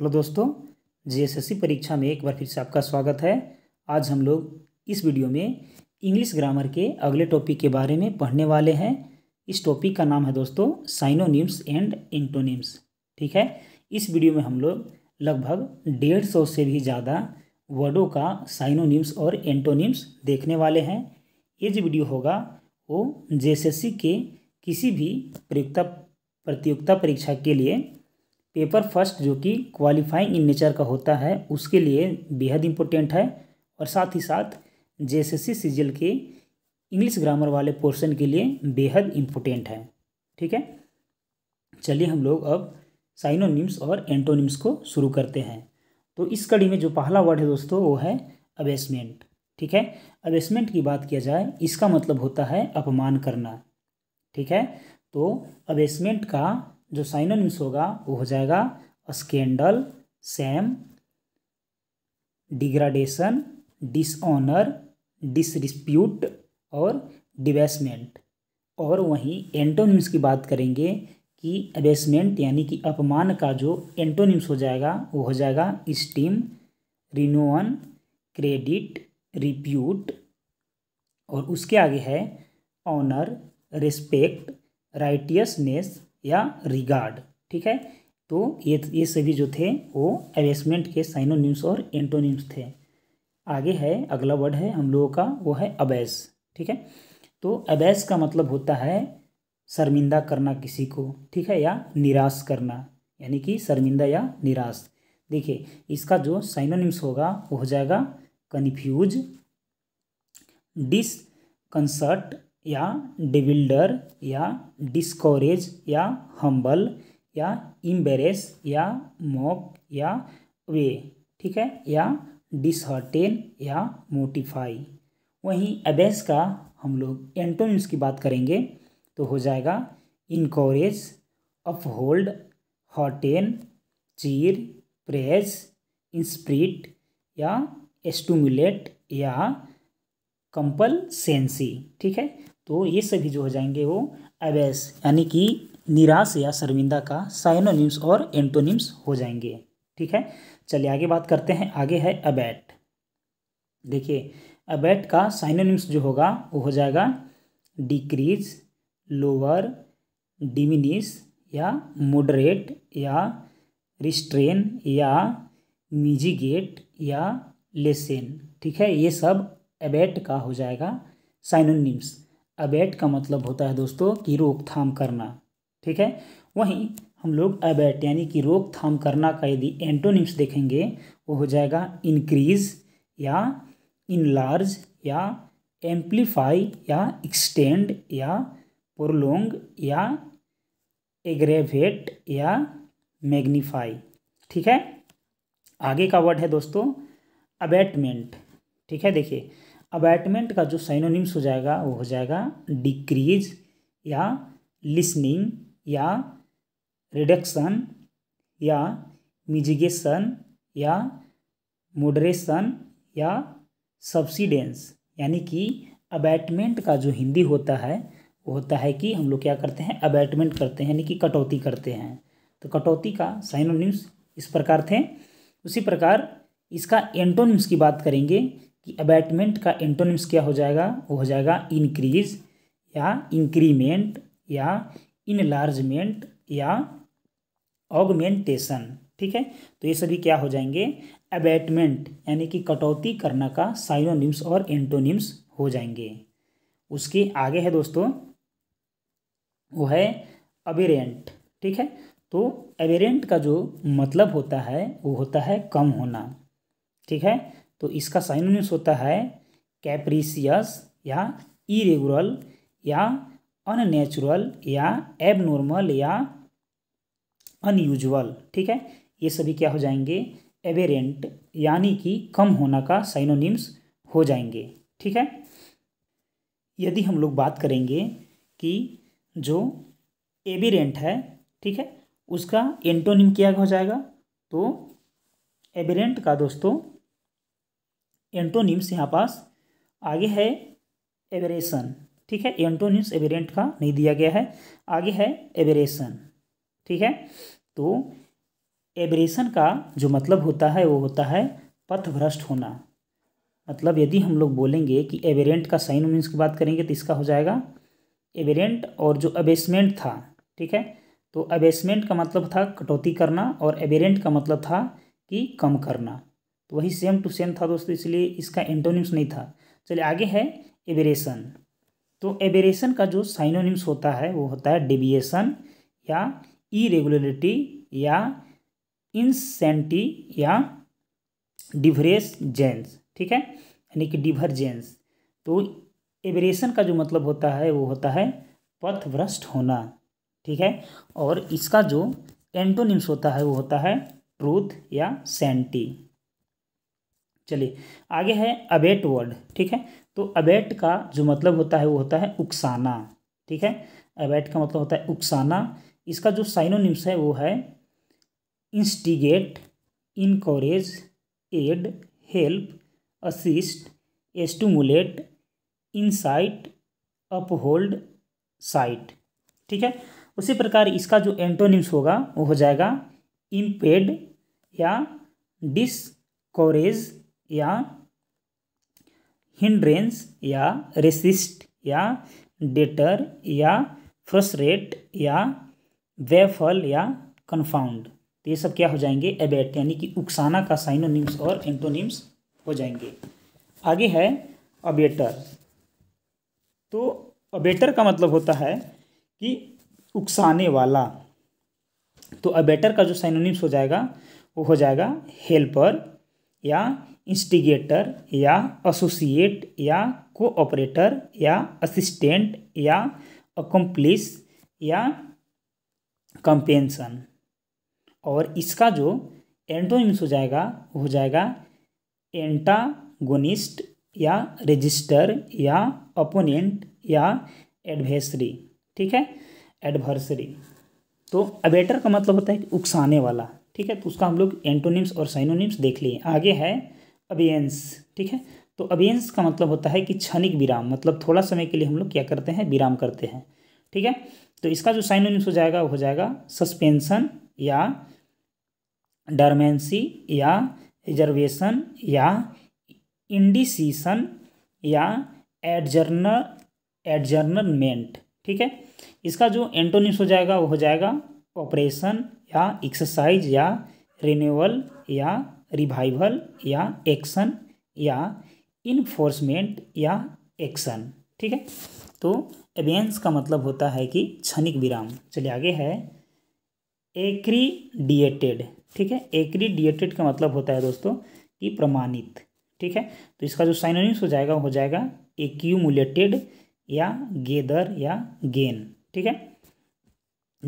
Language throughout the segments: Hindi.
हेलो दोस्तों जीएसएससी परीक्षा में एक बार फिर से आपका स्वागत है आज हम लोग इस वीडियो में इंग्लिश ग्रामर के अगले टॉपिक के बारे में पढ़ने वाले हैं इस टॉपिक का नाम है दोस्तों साइनोनिम्स एंड एंटोनिम्स ठीक है इस वीडियो में हम लोग लगभग डेढ़ सौ से भी ज़्यादा वर्डों का साइनोनिम्स और एंटोनिम्स देखने वाले हैं ये जो वीडियो होगा वो जे के किसी भी प्रतियोगिता प्रतियोगिता परीक्षा के लिए पेपर फर्स्ट जो कि क्वालिफाइंग इन नेचर का होता है उसके लिए बेहद इम्पोर्टेंट है और साथ ही साथ जे एस एस के इंग्लिश ग्रामर वाले पोर्शन के लिए बेहद इम्पोर्टेंट है ठीक है चलिए हम लोग अब साइनोनिम्स और एंटोनिम्स को शुरू करते हैं तो इस कड़ी में जो पहला वर्ड है दोस्तों वो है अबेसमेंट ठीक है अबेसमेंट की बात किया जाए इसका मतलब होता है अपमान करना ठीक है तो अबेसमेंट का जो साइनोनिम्स होगा वो हो जाएगा scandal shame degradation dishonour disrepute और डिवेसमेंट और वहीं एंटोनिम्स की बात करेंगे कि अबेसमेंट यानी कि अपमान का जो एंटोनिम्स हो जाएगा वो हो जाएगा स्टीम रिनोअन क्रेडिट रिप्यूट और उसके आगे है ऑनर रिस्पेक्ट राइटियसनेस या रिगार्ड ठीक है तो ये ये सभी जो थे वो एवेसमेंट के साइनोनिम्स और एंटोनिम्स थे आगे है अगला वर्ड है हम लोगों का वो है अबैस ठीक है तो अबैस का मतलब होता है शर्मिंदा करना किसी को ठीक है या निराश करना यानी कि शर्मिंदा या निराश देखिए इसका जो साइनोनिम्स होगा वो हो जाएगा कन्फ्यूज डिसकंसर्ट या डिविल्डर या डिस्करेज या हम्बल या इम्बेरेस या मॉक या वे ठीक है या डिसहर्टेन या मोटिफाई वहीं अबेस का हम लोग एंटोनिम्स की बात करेंगे तो हो जाएगा इनकोरेज अपहोल्ड हॉटेन चीर प्रेस इंस्प्रिट या एस्टूमुलेट या कंपलसेंसी ठीक है तो ये सभी जो हो जाएंगे वो अवैस यानी कि निराश या शर्मिंदा का साइनोनिम्स और एंटोनिम्स हो जाएंगे ठीक है चलिए आगे बात करते हैं आगे है अबैट देखिए अबैट का साइनोनिम्स जो होगा वो हो जाएगा डिक्रीज लोअर डिमिनिश या मोडरेट या रिस्ट्रेन या मिजिगेट या लेसेन ठीक है ये सब अबैट का हो जाएगा साइनोनिम्स अबेट का मतलब होता है दोस्तों कि रोकथाम करना ठीक है वहीं हम लोग अबेट यानी कि रोकथाम करना का यदि एंटोनिम्स देखेंगे वो हो जाएगा इनक्रीज या इनलार्ज या एम्प्लीफाई या एक्सटेंड या प्रोलोंग या एग्रेवेट या मैग्नीफाई ठीक है आगे का वर्ड है दोस्तों अबेटमेंट ठीक है देखिए अबैटमेंट का जो साइनोनिम्स हो जाएगा वो हो जाएगा डिक्रीज या लिसनिंग या रिडक्शन या मिजिगेशन या मोडरेशन या सब्सिडेंस यानी कि अबैटमेंट का जो हिंदी होता है वो होता है कि हम लोग क्या करते हैं अबैटमेंट करते हैं यानी कि कटौती करते हैं तो कटौती का साइनोनिम्स इस प्रकार थे उसी प्रकार इसका एंटोनिम्स की बात करेंगे कि अबैटमेंट का एंटोनिम्स क्या हो जाएगा वो हो जाएगा इंक्रीज या इंक्रीमेंट या इनलार्जमेंट या ऑगमेंटेशन ठीक है तो ये सभी क्या हो जाएंगे अबैटमेंट यानी कि कटौती करना का साइनोनिम्स और एंटोनिम्स हो जाएंगे उसके आगे है दोस्तों वो है अबेरेंट ठीक है तो एवेरेंट का जो मतलब होता है वो होता है कम होना ठीक है तो इसका साइनोनिम्स होता है कैप्रीसियस या इरेगुरल या अननेचुरल या एबनॉर्मल या अनयूजुअल ठीक है ये सभी क्या हो जाएंगे एवेरेंट यानी कि कम होना का साइनोनिम्स हो जाएंगे ठीक है यदि हम लोग बात करेंगे कि जो एविरेंट है ठीक है उसका एंटोनिम क्या हो जाएगा तो एविरेंट का दोस्तों एंटोनिम्स यहाँ पास आगे है एवरेशन ठीक है एंटोनिम्स एवेरेंट का नहीं दिया गया है आगे है एवरेशन ठीक है तो एबरेशन का जो मतलब होता है वो होता है पथभ्रष्ट होना मतलब यदि हम लोग बोलेंगे कि एवेरेंट का साइन मीन्स की बात करेंगे तो इसका हो जाएगा एवेरेंट और जो अबेसमेंट था ठीक है तो अबेसमेंट का मतलब था कटौती करना और एवेरेंट का मतलब था कि कम करना तो वही सेम टू सेम था दोस्तों इसलिए इसका एंटोनिम्स नहीं था चलिए आगे है एबेरेशन तो एबेरेशन का जो साइनोनिम्स होता है वो होता है डेविएसन या इरेगुलरिटी या इंसेंटी या डिवरेस जेंस ठीक है यानी कि डिवर्जेंस तो एबरेशन का जो मतलब होता है वो होता है पथभ्रष्ट होना ठीक है और इसका जो एंटोनिम्स होता है वो होता है ट्रूथ या सेंटी चलिए आगे है अबेट वर्ड ठीक है तो अबेट का जो मतलब होता है वो होता है उकसाना ठीक है अबेट का मतलब होता है उकसाना इसका जो साइनोनिम्स है वो है instigate encourage aid help assist stimulate incite uphold cite ठीक है उसी प्रकार इसका जो एंटोनिम्स होगा वो हो जाएगा इम्पेड या डिसकोरेज या हिंड्रेंस या रेसिस्ट या डेटर या फ्रस्ट्रेट या वेफल या कन्फाउंड तो ये सब क्या हो जाएंगे एबेट यानी कि उकसाना का साइनोनिम्स और एंटोनिम्स हो जाएंगे आगे है अबेटर तो अबेटर का मतलब होता है कि उकसाने वाला तो अबेटर का जो साइनोनिम्स हो जाएगा वो हो जाएगा हेल्पर या इंस्टिगेटर या एसोसिएट या कोऑपरेटर या असिस्टेंट या अकम्प्लिस या कंपेंसन और इसका जो एंटोनिम्स हो जाएगा हो जाएगा एंटागोनिस्ट या रजिस्टर या अपोनेंट या एडवेसरी ठीक है एडवर्सरी तो अबेटर का मतलब होता है कि उकसाने वाला ठीक है तो उसका हम लोग एंटोनिम्स और साइनोनिम्स देख लिए आगे है अबियंस ठीक है तो अबियंस का मतलब होता है कि क्षणिक विराम मतलब थोड़ा समय के लिए हम लोग क्या करते हैं विराम करते हैं ठीक है तो इसका जो साइन हो जाएगा हो जाएगा सस्पेंशन या डरमेंसी या रिजर्वेशन या इंडिसीसन या एडजर्नर एडजर्नमेंट ठीक है इसका जो एंटोनिम्स हो जाएगा वो हो जाएगा ऑपरेशन या एक्सरसाइज या रिन्यूअल या रिवाइवल या एक्शन या इन्फोर्समेंट या एक्शन ठीक है तो एवेंस का मतलब होता है कि क्षणिक विराम चलिए आगे है एक्रीडिएटेड ठीक है एक्रीडिएटेड का मतलब होता है दोस्तों कि प्रमाणित ठीक है तो इसका जो साइनोनिम्स हो जाएगा हो जाएगा एक्यूमुलेटेड या गेदर या गेन ठीक है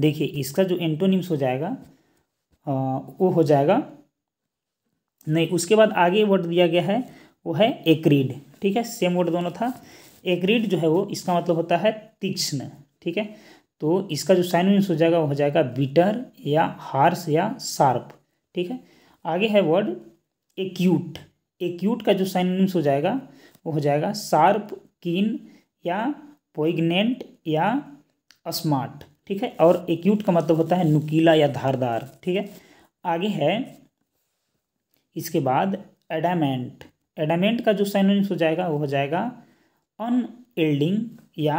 देखिए इसका जो एंटोनिम्स हो जाएगा आ, वो हो जाएगा नहीं उसके बाद आगे वर्ड दिया गया है वो है एक्रीड ठीक है सेम वर्ड दोनों था एक्रीड जो है वो इसका मतलब होता है तीक्ष्ण ठीक है तो इसका जो साइन हो जाएगा वो हो जाएगा बिटर या हार्स या शार्प ठीक है आगे है वर्ड एक्यूट एक्यूट का जो साइन हो जाएगा वो हो जाएगा शार्प कीन या पोइग्नेंट या स्मार्ट ठीक है और एक्यूट का मतलब होता है नुकीला या धारदार ठीक है आगे है इसके बाद एडामेंट एडामेंट का जो साइनोनिम्स हो जाएगा वो हो जाएगा अनएल्डिंग या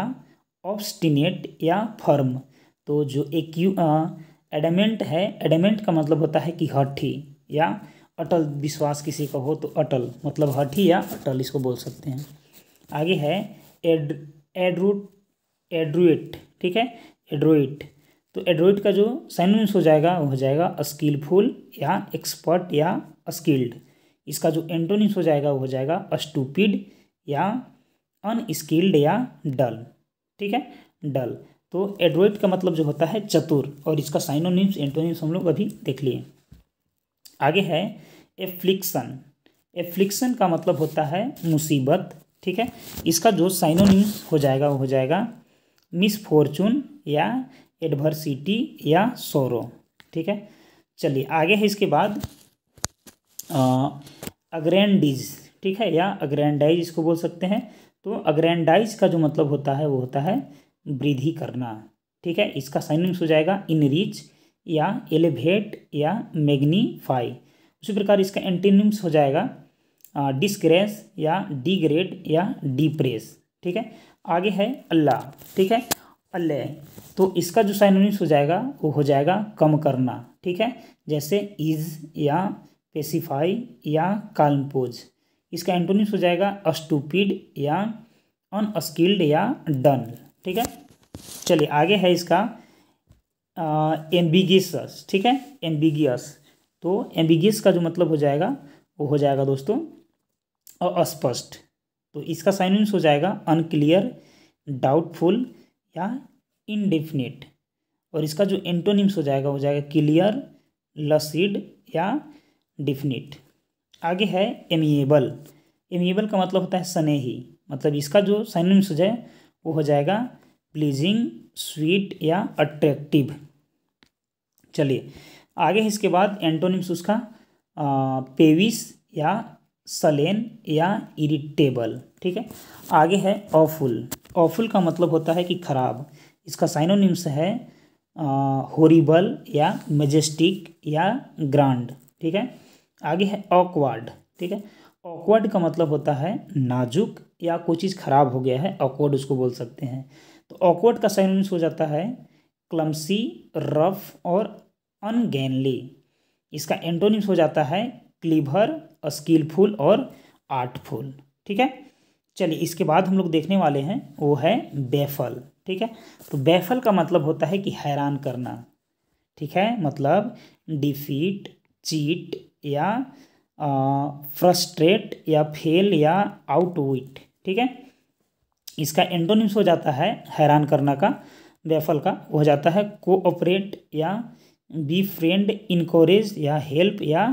ऑब्स्टिनेट या फर्म तो जो एक यू एडामेंट है एडामेंट का मतलब होता है कि हठी या अटल विश्वास किसी का हो तो अटल मतलब हठी या अटल इसको बोल सकते हैं आगे है एड एड्रू एड्रुएट ठीक है एड्रोइट तो एड्रॉइड का जो साइनोनिम्स हो जाएगा वो हो जाएगा स्किलफुल या एक्सपर्ट या स्किल्ड इसका जो एंटोनिम्स हो जाएगा वो हो जाएगा स्टूपिड या अनस्किल्ड या डल ठीक है डल तो एड्रॉइड का मतलब जो होता है चतुर और इसका साइनोनिम्स एंटोनिम्स हम लोग अभी देख लिए आगे है एफ्लिक्सन एफ्लिक्सन का मतलब होता है मुसीबत ठीक है इसका जो साइनोनिम्स हो जाएगा वो हो जाएगा मिसफॉर्चून या एडवर्सिटी या सोरो ठीक है चलिए आगे है इसके बाद अग्रैंडिज ठीक है या अग्रैंडाइज इसको बोल सकते हैं तो अग्रैंडाइज का जो मतलब होता है वो होता है वृद्धि करना ठीक है इसका साइनिम्स हो जाएगा इनरीच या एलिभेट या मैग्नीफाई उसी प्रकार इसका एंटीनिम्स हो जाएगा डिस्क्रेस या डिग्रेड या डिप्रेस ठीक है आगे है अल्लाह ठीक है अल्ले तो इसका जो साइनोनिम्स हो जाएगा वो हो जाएगा कम करना ठीक है जैसे इज या पेसिफाई या कालपोज इसका एंटोनिम्स हो जाएगा अस्टूपिड या अनस्किल्ड या डन ठीक है चलिए आगे है इसका एम्बिगस ठीक है एम्बिगियस तो एम्बिगियस का जो मतलब हो जाएगा वो हो जाएगा दोस्तों अस्पष्ट तो इसका साइनोनिम्स हो जाएगा अनक्लियर डाउटफुल या इनडेफिनेट और इसका जो एंटोनिम्स हो जाएगा हो जाएगा क्लियर लसिड या डिफिनिट आगे है एमिएबल एमिएबल का मतलब होता है स्नेही मतलब इसका जो साइनोनिम्स हो जाए वो हो जाएगा प्लीजिंग स्वीट या अट्रैक्टिव चलिए आगे इसके बाद एंटोनिम्स उसका पेविस या सलेन या इरिटेबल ठीक है आगे है ऑफुल ऑफुल का मतलब होता है कि खराब इसका साइनोनिम्स है होरिबल या मजेस्टिक या ग्रांड ठीक है आगे है ऑकवर्ड ठीक है ऑकवर्ड का मतलब होता है नाजुक या कोई चीज़ खराब हो गया है ऑकवर्ड उसको बोल सकते हैं तो ऑकवर्ड का साइनोनिम्स हो जाता है क्लमसी रफ और अनगेनली इसका एंटोनिम्स हो जाता है क्लीवर स्किलफुल और आर्टफुल ठीक है चलिए इसके बाद हम लोग देखने वाले हैं वो है बेफल ठीक है तो बेफल का मतलब होता है कि हैरान करना ठीक है मतलब डिफीट चीट या फ्रस्ट्रेट या फेल या आउटविट ठीक है इसका एंडोनिम्स हो जाता है हैरान करना का बेफल का हो जाता है कोऑपरेट या बी फ्रेंड इनकोरेज या हेल्प या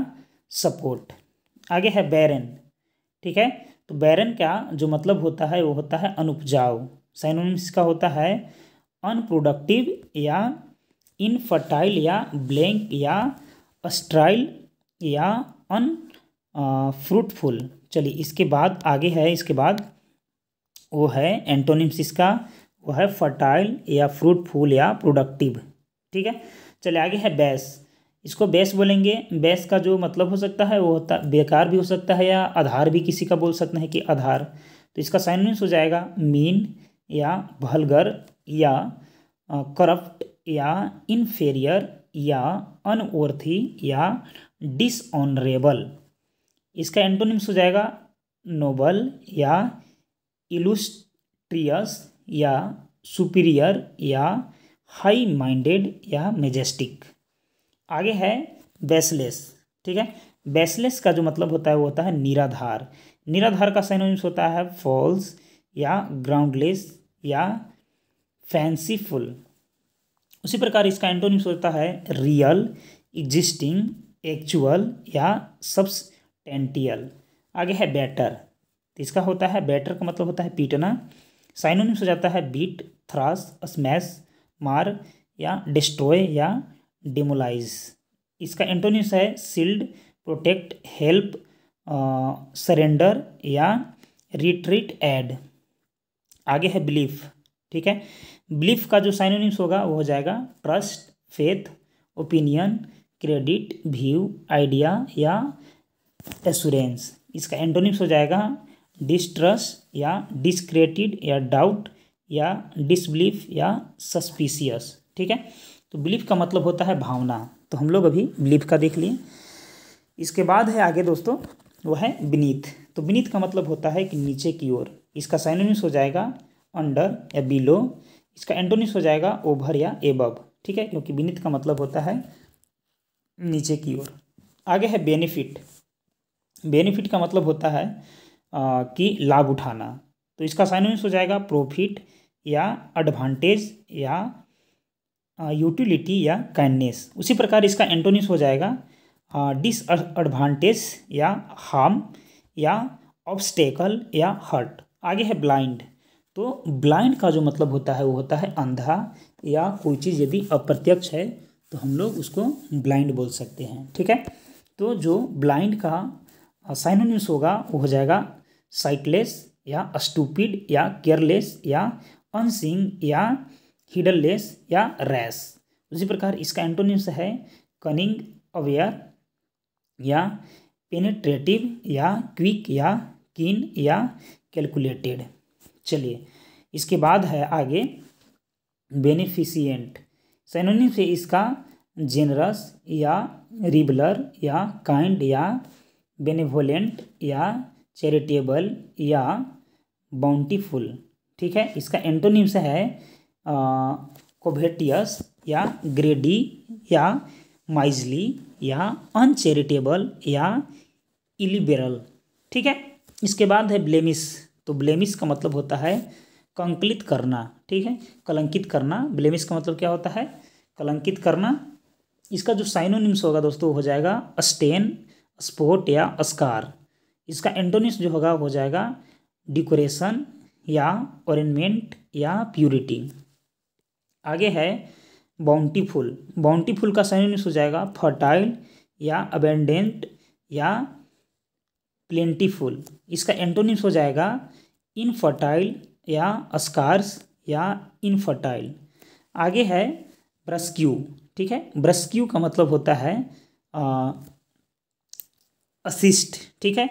सपोर्ट आगे है बैरन ठीक है तो बैरन का जो मतलब होता है वो होता है अनुपजाऊ साइनोनिम्स का होता है अनप्रोडक्टिव या इनफर्टाइल या ब्लैंक या अस्ट्राइल या अन फ्रूटफुल चलिए इसके बाद आगे है इसके बाद वो है एंटोनिम्स इसका वो है फर्टाइल या फ्रूटफुल या प्रोडक्टिव ठीक है चलिए आगे है बैस इसको बेस बोलेंगे बेस का जो मतलब हो सकता है वो होता बेकार भी हो सकता है या आधार भी किसी का बोल सकते हैं कि आधार तो इसका साइनोनिम्स हो जाएगा मीन या भलगर या करप्ट या इनफेरियर या अनवर्थी या डिसऑनरेबल इसका एंटोनिम्स हो जाएगा नोबल या इलुस्ट्रियस या सुपीरियर या हाई माइंडेड या मेजेस्टिक आगे है बेसलेस ठीक है बेसलेस का जो मतलब होता है वो होता है निराधार निराधार का सैनोनिम्स होता है फॉल्स या ग्राउंडलेस या फैंसीफुल उसी प्रकार इसका एंटोनिम्स होता है रियल एग्जिस्टिंग एक्चुअल या सब्सटेंटियल आगे है बैटर तो इसका होता है बैटर का मतलब होता है पीटना साइनोनिम्स हो जाता है बीट थ्रास स्मैश मार या डिस्ट्रॉय या डिमोलाइज इसका एंटोनिम्स है सील्ड प्रोटेक्ट हेल्प सरेंडर या रिट्रीट एड आगे है बिलीफ ठीक है बिलीफ का जो साइनोनिम्स होगा वो हो जाएगा trust faith opinion credit view idea या एश्योरेंस इसका एंटोनिम्स हो जाएगा डिस्ट्रस्ट या डिस्क्रेडिट या डाउट या डिसबिलीफ या सस्पिशियस ठीक है तो बिलीफ का मतलब होता है भावना तो हम लोग अभी बिलीफ का देख लिए इसके बाद है आगे दोस्तों वो है विनीत तो विनीत का मतलब होता है कि नीचे की ओर इसका साइनोनिम्स हो जाएगा अंडर या बिलो इसका एंटोनिम्स हो जाएगा ओभर या एब ठीक है क्योंकि विनीत का मतलब होता है नीचे की ओर आगे है बेनिफिट बेनिफिट का मतलब होता है आ, कि लाभ उठाना तो इसका साइनोनिम्स हो जाएगा प्रॉफिट या एडवांटेज या यूटिलिटी या काइंडनेस उसी प्रकार इसका एंटोनिस हो जाएगा डिसएडवांटेज या हार्म या ऑब्स्टेकल या हर्ट आगे है ब्लाइंड तो ब्लाइंड का जो मतलब होता है वो होता है अंधा या कोई चीज़ यदि अप्रत्यक्ष है तो हम लोग उसको ब्लाइंड बोल सकते हैं ठीक है तो जो ब्लाइंड का साइनोनिम्स होगा वो हो जाएगा साइटलेस या स्टूपिड या केयरलेस या अनसिंग या हिडनलेस या रैस उसी प्रकार इसका एंटोनिम्स है कनिंग अवेयर या पेनेट्रेटिव या क्विक या कीन या कैलकुलेटेड चलिए इसके बाद है आगे बेनिफिशियंट सैनोनिम से इसका जेनरस या रिबलर या काइंड या बेनिवोलेंट या चैरिटेबल या बाउंटीफुल ठीक है इसका एंटोनिम्स है कोवेटियस या ग्रेडी या माइजली या अनचैरिटेबल या इलिबेरल ठीक है इसके बाद है ब्लेमिस तो ब्लेमिस का मतलब होता है कंकलित करना ठीक है कलंकित करना ब्लेमिस का मतलब क्या होता है कलंकित करना इसका जो साइनोनिम्स होगा दोस्तों हो जाएगा अस्टेन स्पोर्ट या अस्कार इसका एंटोनिम्स जो होगा हो जाएगा डिकोरेशन या ऑरेंजमेंट या प्यूरिटी आगे है बाउंटीफुल बाउंटीफुल का संयुक्त हो जाएगा फर्टाइल या अबेंडेंट या प्लेंटीफुल इसका एंटोनिम्स हो जाएगा इनफर्टाइल या अस्कार्स या इनफर्टाइल आगे है ब्रस्क्यू ठीक है ब्रस्क्यू का मतलब होता है आ, असिस्ट ठीक है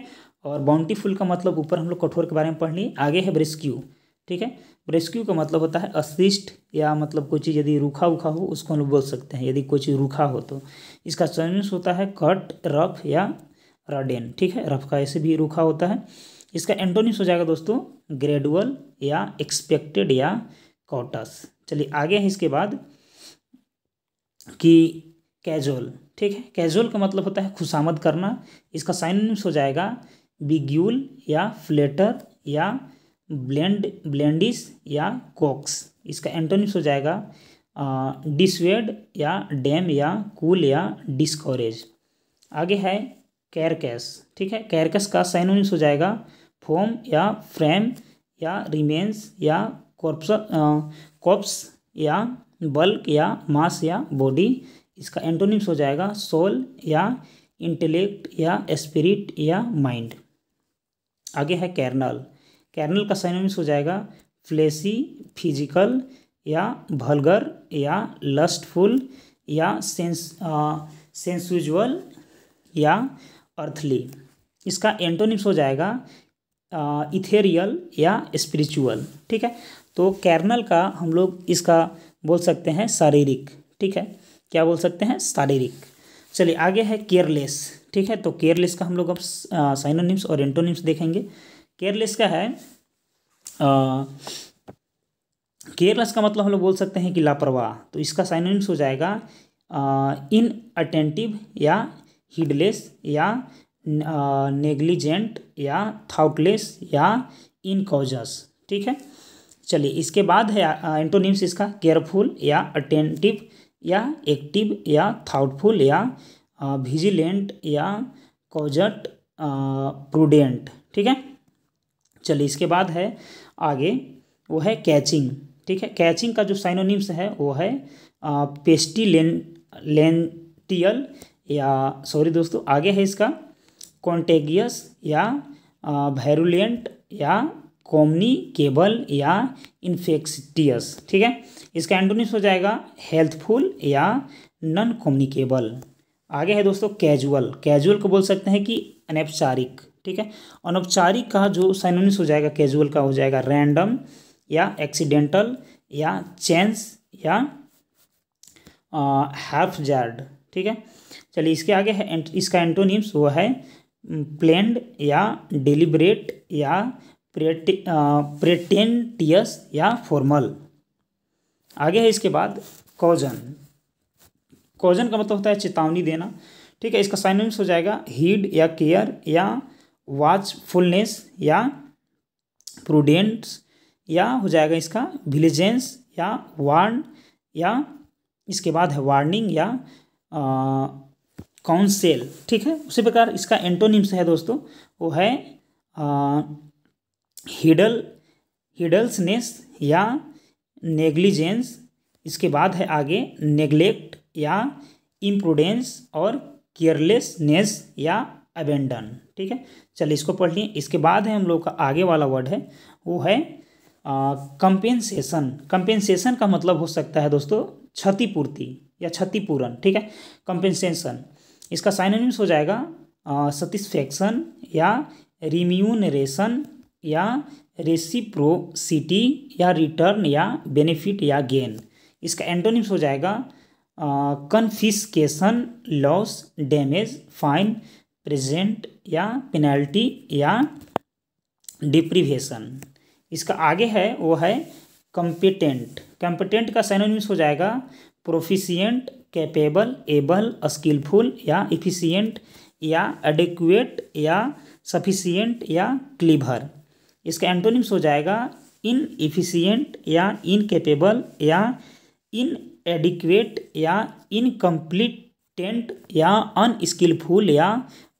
और बाउंटीफुल का मतलब ऊपर हम लोग कठोर के बारे में पढ़ लिए आगे है ब्रेस्क्यू ठीक है रेस्क्यू का मतलब होता है अशिष्ट या मतलब कोई चीज़ यदि रूखा उखा हो उसको हम लोग बोल सकते हैं यदि कोई चीज़ रूखा हो तो इसका सैनिस होता है कट रफ या रडेन ठीक है रफ का ऐसे भी रूखा होता है इसका एंटोनिम्स हो जाएगा दोस्तों ग्रेडुअल या एक्सपेक्टेड या कॉटस चलिए आगे है इसके बाद कि कैजुअल ठीक है कैजुअल का मतलब होता है खुशामद करना इसका साइनिम्स हो जाएगा बिग्यूल या फ्लेटर या ब्लेंड ब्लेंडिस या कॉक्स इसका एंटोनिम्स हो जाएगा डिसवेड या डैम या कूल या डिस्कोरेज आगे है कैरकैस ठीक है कैरकस का साइनोनिम्स हो जाएगा फोम या फ्रेम या रिमेंस या कॉर्प्स कॉप्स या बल्क या मास या बॉडी इसका एंटोनिम्स हो जाएगा सोल या इंटेलेक्ट या स्पिरिट या माइंड आगे है कैरनल कैरनल का साइनोनिम्स हो जाएगा फ्लेसी फिजिकल या भलगर या लस्टफुल या सेंस सेंसुजुअल या अर्थली इसका एंटोनिम्स हो जाएगा इथेरियल या स्पिरिचुअल ठीक है तो कैरनल का हम लोग इसका बोल सकते हैं शारीरिक ठीक है क्या बोल सकते हैं शारीरिक चलिए आगे है केयरलेस ठीक है तो केयरलेस का हम लोग अब साइनोनिम्स और एंटोनिम्स देखेंगे केयरलेस का है केयरलेस का मतलब हम लोग बोल सकते हैं कि लापरवाह तो इसका साइनोनिम्स हो जाएगा इन अटेंटिव या हीडलेस या नेग्लिजेंट या थाउटलेस या इनकॉजस ठीक है चलिए इसके बाद है एंटोनिम्स इसका केयरफुल या अटेंटिव या एक्टिव या थाउटफुल या विजिलेंट या कॉजट प्रूडेंट ठीक है चलिए इसके बाद है आगे वो है कैचिंग ठीक है कैचिंग का जो साइनोनिम्स है वो है पेस्टी लेंटियल या सॉरी दोस्तों आगे है इसका कॉन्टेगियस या भैरुलेंट या केबल या इन्फेक्टियस ठीक है इसका एंडोनिम्स हो जाएगा हेल्थफुल या नॉन कॉम्युनिकेबल आगे है दोस्तों कैजुअल कैजुअल को बोल सकते हैं कि अनौपचारिक ठीक है अनौपचारिक का जो साइनोनिस हो जाएगा कैजुअल का हो जाएगा रैंडम या एक्सीडेंटल या चेंस या हाफ जार्ड ठीक है चलिए इसके आगे है इसका एंटोनिम्स वो है प्लेंड या डिलिब्रेट या प्रेटेंटियस या फॉर्मल आगे है इसके बाद कॉजन कॉजन का मतलब होता है चेतावनी देना ठीक है इसका साइनोनिम्स हो जाएगा हीड या केयर या वाचफुलनेस या प्रूडेंट्स या हो जाएगा इसका विलिजेंस या वार्न या इसके बाद है वार्निंग या काउंसेल ठीक है उसी प्रकार इसका एंटोनिम्स है दोस्तों वो है हिडल हिडल्सनेस या नेग्लिजेंस इसके बाद है आगे नेग्लेक्ट या इम्प्रूडेंस और केयरलेसनेस या अबेंडन ठीक है चलिए इसको पढ़ लिए इसके बाद है हम लोग का आगे वाला वर्ड है वो है कंपेंसेशन कंपेंसेशन का मतलब हो सकता है दोस्तों क्षतिपूर्ति या क्षतिपूरण ठीक है कंपेंसेशन इसका साइनोनिम्स हो जाएगा सेटिस्फेक्शन या रिम्यूनरेशन या रेसिप्रोसिटी या रिटर्न या बेनिफिट या गेन इसका एंटोनिम्स हो जाएगा confiscation loss damage fine present या पेनल्टी या डिप्रीवेशन इसका आगे है वो है कंपिटेंट कंपिटेंट का सैनोनिम्स हो जाएगा प्रोफिशियंट कैपेबल एबल स्किलफुल या इफिशियंट या एडिक्वेट या सफिशियंट या क्लिभर इसका एंटोनिम्स हो जाएगा इन इफिशियंट या इनकेपेबल या इन एडिक्वेट या इनकम्प्लीटेंट या अनस्किलफुल या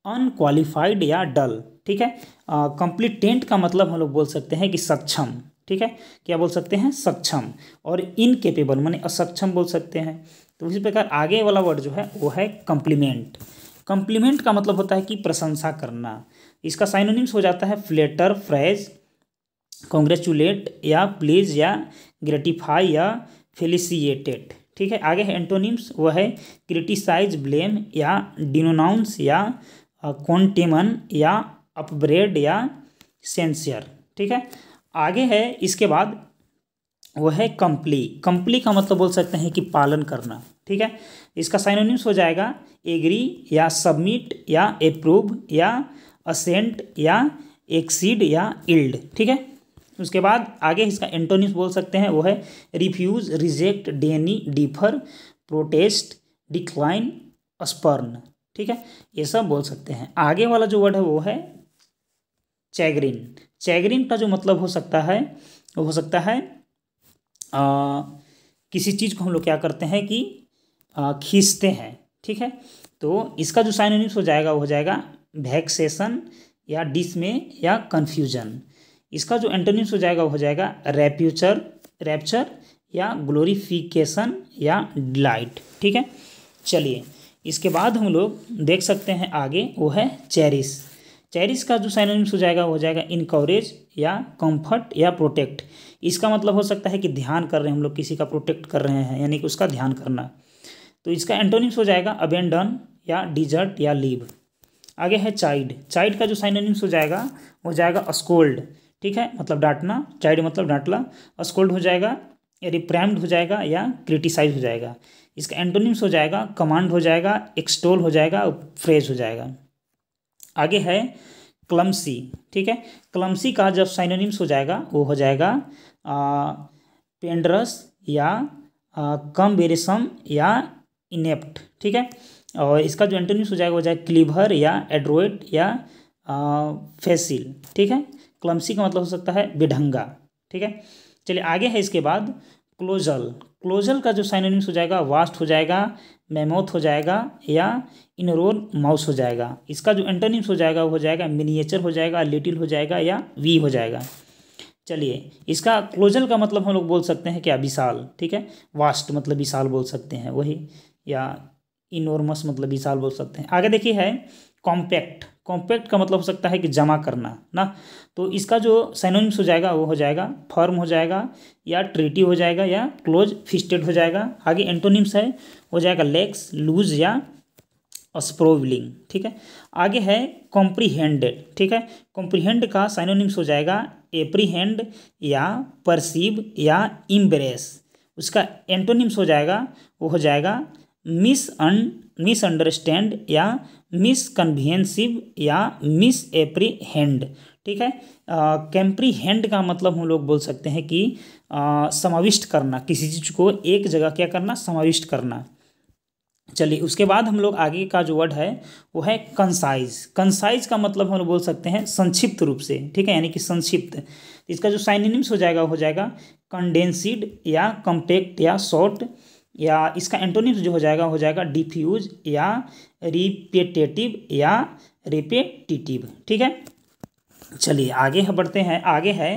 अनक्वालिफाइड या डल ठीक है कंप्लीटेंट का मतलब हम लोग बोल सकते हैं कि सक्षम ठीक है क्या बोल सकते हैं सक्षम और इनकेपेबल मैंने असक्षम बोल सकते हैं तो उसी प्रकार आगे वाला वर्ड जो है वो है कंप्लीमेंट कंप्लीमेंट का मतलब होता है कि प्रशंसा करना इसका साइनोनिम्स हो जाता है फ्लेटर फ्रेज कॉन्ग्रेचुलेट या प्लीज या ग्रेटिफाई या फेलिसिएटेड ठीक है आगे है एंटोनिम्स वह है क्रिटिसाइज ब्लेम या डिनोनाउंस या क्वांटिमन या अपब्रेड या सेंसियर ठीक है आगे है इसके बाद वो है कंपली कंपली का मतलब बोल सकते हैं कि पालन करना ठीक है इसका साइनोनिम्स हो जाएगा एग्री या सबमिट या अप्रूव या असेंट या एक्सीड या इल्ड ठीक है उसके बाद आगे इसका एंटोनिम्स बोल सकते हैं वो है refuse reject deny defer protest decline spurn ठीक है ये सब बोल सकते हैं आगे वाला जो वर्ड है वो है चैगरिन चैगरिन का जो मतलब हो सकता है वो हो सकता है आ, किसी चीज़ को हम लोग क्या करते हैं कि खींचते हैं ठीक है तो इसका जो साइनोनिम्स हो जाएगा वो हो जाएगा वैक्सेसन या डिस में या कन्फ्यूजन इसका जो एंटोनिम्स हो जाएगा वो हो जाएगा रेप्यूचर रैप्चर या ग्लोरीफिकेशन या डिलाइट ठीक है चलिए इसके बाद हम लोग देख सकते हैं आगे वो है चेरिस चेरिस का जो साइनोनिम्स हो जाएगा वो हो जाएगा इनकवरेज या कंफर्ट या प्रोटेक्ट इसका मतलब हो सकता है कि ध्यान कर रहे हैं हम लोग किसी का प्रोटेक्ट कर रहे हैं यानी कि उसका ध्यान करना तो इसका एंटोनिम्स हो जाएगा अबेंडन या डिजर्ट या लीव आगे है चाइड चाइड का जो साइनोनिम्स हो जाएगा हो जाएगा अस्कोल्ड ठीक है मतलब डांटना चाइड मतलब डांटला अस्कोल्ड हो जाएगा या रिप्रैम्ड हो जाएगा या क्रिटिसाइज हो जाएगा इसका एंटोनिम्स हो जाएगा कमांड हो जाएगा एक्सटोल हो जाएगा फ्रेज हो जाएगा आगे है क्लमसी ठीक है क्लमसी का जब साइनोनिम्स हो जाएगा वो हो जाएगा पेंडरस या कम बेरिसम या इनेप्ट ठीक है और इसका जो एंटोनिम्स हो जाएगा हो जाएगा क्लीवर या एड्रोइड या आ, फेसिल ठीक है क्लमसी का मतलब हो सकता है विढंगा ठीक है चलिए आगे है इसके बाद क्लोजल क्लोजल का जो साइनोनिम्स हो जाएगा वास्ट हो जाएगा मेमोथ हो जाएगा या इनरोन माउस हो जाएगा इसका जो एंटोनिम्स हो जाएगा वो हो जाएगा मिनिएचर हो जाएगा लिटिल हो जाएगा या वी हो जाएगा चलिए इसका क्लोजल का मतलब हम लोग बोल सकते हैं क्या विशाल ठीक है वास्ट मतलब विशाल बोल सकते हैं वही या इनोरमस मतलब विशाल बोल सकते हैं आगे देखिए है कॉम्पैक्ट कॉम्पैक्ट का मतलब हो सकता है कि जमा करना ना तो इसका जो सैनोनिम्स हो जाएगा वो हो जाएगा फर्म हो जाएगा या ट्रीटी हो जाएगा या क्लोज फिस्टेड हो जाएगा आगे एंटोनिम्स है हो जाएगा लेग्स लूज या स्प्रोविलिंग ठीक है आगे है कॉम्प्रीहेंडेड ठीक है कॉम्प्रीहेंड का साइनोनिम्स हो जाएगा एप्रीहेंड या परसीव या इम्ब्रेस उसका एंटोनिम्स हो जाएगा वो हो जाएगा मिस अन मिसअंडरस्टैंड या मिसकन्वेंसिव या मिस एप्रीहेंड ठीक है कैम्प्रीहेंड का मतलब हम लोग बोल सकते हैं कि समाविष्ट करना किसी चीज़ को एक जगह क्या करना समाविष्ट करना चलिए उसके बाद हम लोग आगे का जो वर्ड है वो है कंसाइज कंसाइज का मतलब हम लोग बोल सकते हैं संक्षिप्त रूप से ठीक है यानी कि संक्षिप्त इसका जो साइनिम्स हो जाएगा हो जाएगा कंडेंसिड या कंपेक्ट या शॉर्ट या इसका एंटोनिम्स तो जो हो जाएगा हो जाएगा डिफ्यूज या रिपेटेटिव या रिपेटिटिव ठीक है चलिए आगे है बढ़ते हैं आगे है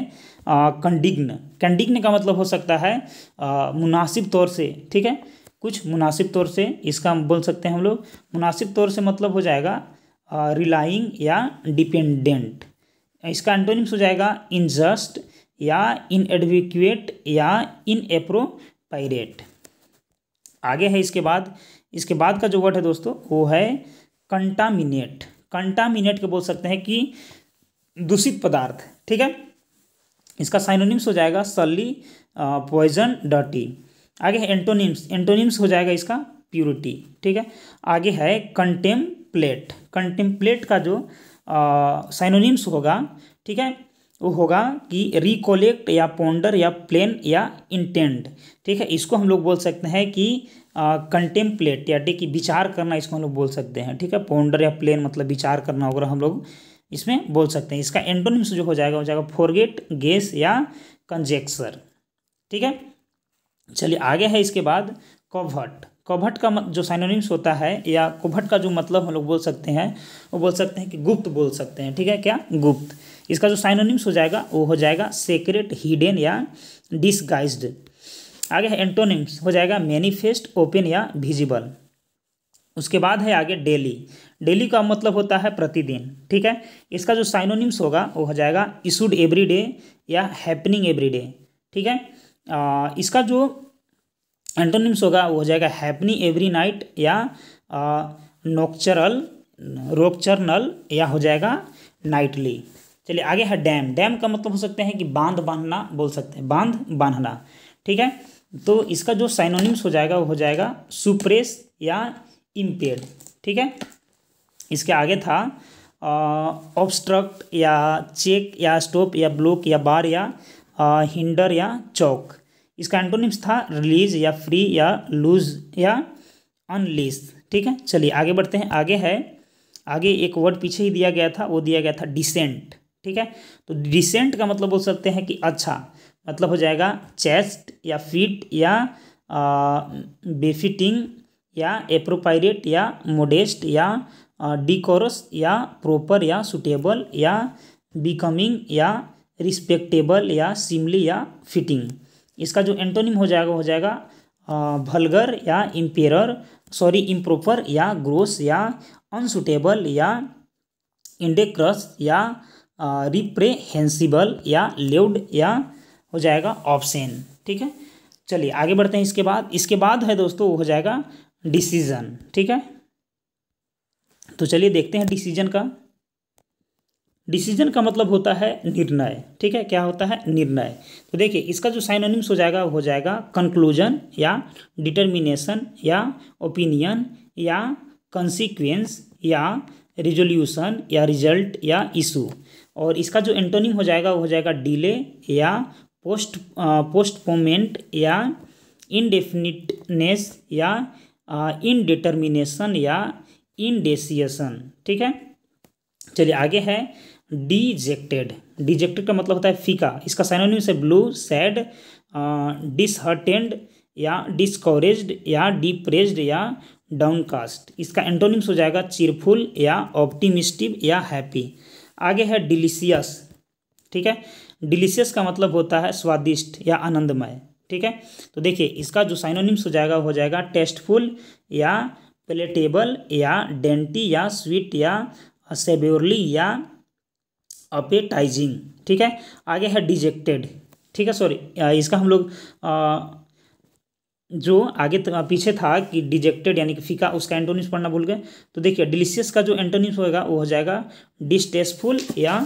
कंडिग्न कंडिग्न का मतलब हो सकता है आ, मुनासिब तौर से ठीक है कुछ मुनासिब तौर से इसका बोल सकते हैं हम लोग मुनासिब तौर से मतलब हो जाएगा रिलाइंग या डिपेंडेंट इसका एंटोनिम्स हो जाएगा इनजस्ट या इनएडविक्यूएट या इनएप्रोपाइरेट आगे है इसके बाद इसके बाद का जो वर्ड है दोस्तों वो है कंटामिनेट कंटामिनेट के बोल सकते हैं कि दूषित पदार्थ ठीक है इसका साइनोनिम्स हो जाएगा सली पॉइजन डर्टी आगे है एंटोनिम्स एंटोनिम्स हो जाएगा इसका प्यूरिटी ठीक है आगे है कंटेम्पलेट कंटेम्पलेट का जो साइनोनिम्स होगा ठीक है तो होगा कि रिकोलेक्ट या पोंडर या प्लेन या इंटेंड ठीक है इसको हम लोग बोल सकते हैं कि कंटेम्पलेट या कि विचार करना इसको हम लोग बोल सकते हैं ठीक है पोंडर या प्लेन मतलब विचार करना होगा हम लोग इसमें बोल सकते हैं इसका एंटोनिम्स जो हो जाएगा हो जाएगा फोरगेट गेस या कंजेक्सर ठीक है चलिए आगे है इसके बाद कवहट कवहट का जो साइनोनिम्स होता है या कोवट का जो मतलब हम लोग बोल सकते हैं वो बोल सकते हैं कि गुप्त बोल सकते हैं ठीक है क्या गुप्त इसका जो साइनोनिम्स हो जाएगा वो हो जाएगा सेक्रेट हिडन या डिसगाइज्ड आगे है एंटोनिम्स हो जाएगा मैनिफेस्ट ओपन या विजिबल उसके बाद है आगे डेली डेली का मतलब होता है प्रतिदिन ठीक है इसका जो साइनोनिम्स होगा वो हो जाएगा इशूड एवरी डे या हैपनिंग एवरी डे ठीक है आ, इसका जो एंटोनिम्स होगा वो हो जाएगा हैपनिंग एवरी नाइट या नोक्चरल रोक्चरनल या हो जाएगा नाइटली चलिए आगे है डैम डैम का मतलब हो सकते हैं कि बांध बांधना बोल सकते हैं बांध बांधना ठीक है तो इसका जो साइनोनिम्स हो जाएगा वो हो जाएगा सुप्रेस या इम्पेयर ठीक है इसके आगे था ऑब्स्ट्रक्ट या चेक या स्टॉप या ब्लॉक या बार या आ, हिंडर या चौक इसका एंटोनिम्स था रिलीज या फ्री या लूज या अनलीज ठीक है चलिए आगे बढ़ते हैं आगे है आगे एक वर्ड पीछे ही दिया गया था वो दिया गया था डिसेंट ठीक है तो डिसेंट का मतलब बोल सकते हैं कि अच्छा मतलब हो जाएगा चेस्ट या फिट या बेफिटिंग या एप्रोपायरेट या मोडेस्ट या डिकोरस या प्रॉपर या सुटेबल या बिकमिंग या रिस्पेक्टेबल या सिमली या फिटिंग इसका जो एंटोनिम हो जाएगा हो जाएगा भलगर या इम्पेर सॉरी इम्प्रोपर या ग्रोस या अनसुटेबल या इंडेक्रस या रिप्रेहेंसिबल या लेउड या हो जाएगा ऑप्शन ठीक है चलिए आगे बढ़ते हैं इसके बाद इसके बाद है दोस्तों हो जाएगा डिसीजन ठीक है तो चलिए देखते हैं डिसीजन का डिसीजन का मतलब होता है निर्णय ठीक है क्या होता है निर्णय तो देखिए इसका जो साइनोनिम्स हो जाएगा हो जाएगा कंक्लूजन या डिटर्मिनेशन या ओपिनियन या कंसिक्वेंस या रिजोल्यूशन या रिजल्ट या इशू और इसका जो एंटोनिम हो जाएगा वो हो जाएगा डिले या पोस्ट पोस्टपोमेंट या इनडेफिनिटनेस या इनडिटर्मिनेशन या इनडेसिएशन ठीक है चलिए आगे है डिजेक्टेड डिजेक्टेड का मतलब होता है फीका इसका साइनोनिम है ब्लू सैड डिसहर्टेंड या डिसकोरेज या डिप्रेस्ड या डाउनकास्ट इसका एंटोनिम्स हो जाएगा चिरफुल या ऑप्टिमिस्टिव या हैप्पी आगे है डिलीशियस ठीक है डिलीशियस का मतलब होता है स्वादिष्ट या आनंदमय ठीक है तो देखिए इसका जो साइनोनिम्स हो जाएगा हो जाएगा टेस्टफुल या प्लेटेबल या डेंटी या स्वीट या सेब्योरली या अपेटाइजिंग ठीक है आगे है डिजेक्टेड ठीक है सॉरी इसका हम लोग जो आगे पीछे था कि डिजेक्टेड यानी कि फीका उसका एंटोनिम्स पढ़ना भूल गए तो देखिए डिलीशियस का जो एंटोनिम्स होगा वो हो जाएगा डिस्टेस्टफुल या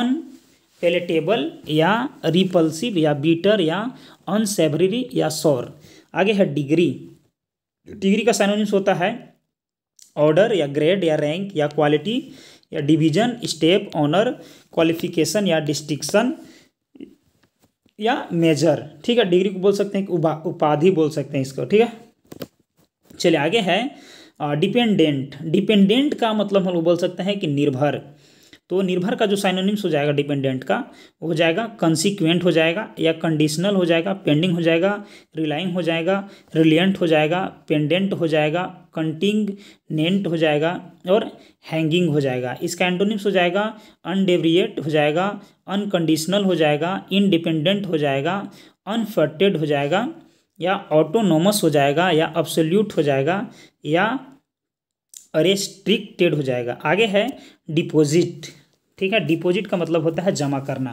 अनपेलेटेबल या रिपल्सिव या बीटर या अनसेवरी या सौर आगे है डिग्री डिग्री का साइनोनिम्स होता है ऑर्डर या ग्रेड या रैंक या क्वालिटी या डिवीजन स्टेप ऑनर क्वालिफिकेशन या डिस्टिक्सन या मेजर ठीक है डिग्री को बोल सकते हैं उपाधि बोल सकते हैं इसको ठीक है चलिए आगे है डिपेंडेंट डिपेंडेंट का मतलब हम लोग बोल सकते हैं कि निर्भर तो निर्भर का जो साइनोनिम्स हो जाएगा डिपेंडेंट का वो हो जाएगा कंसिक्वेंट हो जाएगा या कंडीशनल हो जाएगा पेंडिंग हो जाएगा रिलाइंग हो जाएगा रिलियंट हो जाएगा पेंडेंट हो जाएगा कंटिंग नेंट हो जाएगा और हैंगिंग हो जाएगा इसका एंटोनिम्स हो जाएगा अनडेवरिएट हो जाएगा अनकंडीशनल हो जाएगा इनडिपेंडेंट हो जाएगा अनफर्टेड हो जाएगा या ऑटोनोमस हो जाएगा या अब्सोल्यूट हो जाएगा या रेस्ट्रिक्टेड हो जाएगा आगे है डिपोजिट ठीक है डिपॉजिट का मतलब होता है जमा करना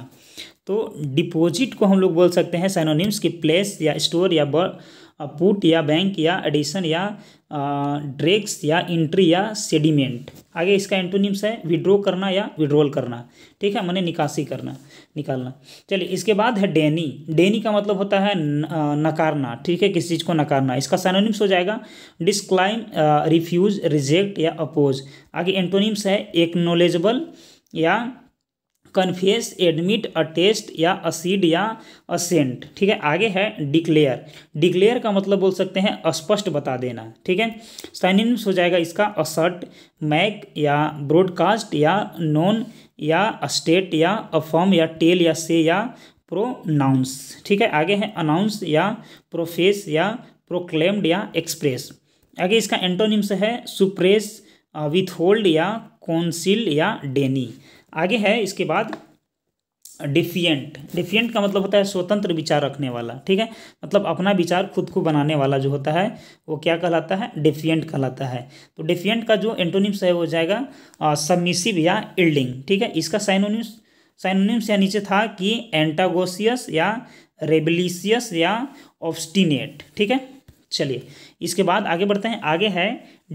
तो डिपॉजिट को हम लोग बोल सकते हैं सैनोनिम्स की प्लेस या स्टोर या पुट या बैंक या एडिशन या ड्रेक्स या इंट्री या सेडिमेंट आगे इसका एंटोनिम्स है विड्रॉ करना या विड्रोल करना ठीक है मैंने निकासी करना निकालना चलिए इसके बाद है डेनी डेनी का मतलब होता है नकारना ठीक है किसी चीज़ को नकारना इसका सैनोनिम्स हो जाएगा डिस्क्लाइम रिफ्यूज रिजेक्ट या अपोज आगे एंटोनिम्स है एक्नोलेजबल या कन्फेस एडमिट अटेस्ट या असीड या असेंट ठीक है आगे है डिक्लेयर डिक्लेयर का मतलब बोल सकते हैं स्पष्ट बता देना ठीक है साइनिम्स हो जाएगा इसका असर्ट मैक या ब्रॉडकास्ट या नॉन या स्टेट या अफॉर्म या टेल या से या प्रोनाउंस ठीक है आगे है अनाउंस या प्रोफेस या प्रोक्लेम्ड या एक्सप्रेस आगे इसका एंटोनिम्स है सुप्रेस विथ होल्ड या कौनसिल या डेनी आगे है इसके बाद डिफियंट डिफियंट का मतलब होता है स्वतंत्र विचार रखने वाला ठीक है मतलब अपना विचार खुद को बनाने वाला जो होता है वो क्या कहलाता है डिफियंट कहलाता है तो डिफियंट का जो एंटोनिम्स है वो हो जाएगा सबमिसिव या इल्डिंग ठीक है इसका साइनोनिम्स साइनोनिम्स या नीचे था कि एंटागोसियस या रेबलिसियस या ऑब्स्टिनेट ठीक है चलिए इसके बाद आगे बढ़ते हैं आगे है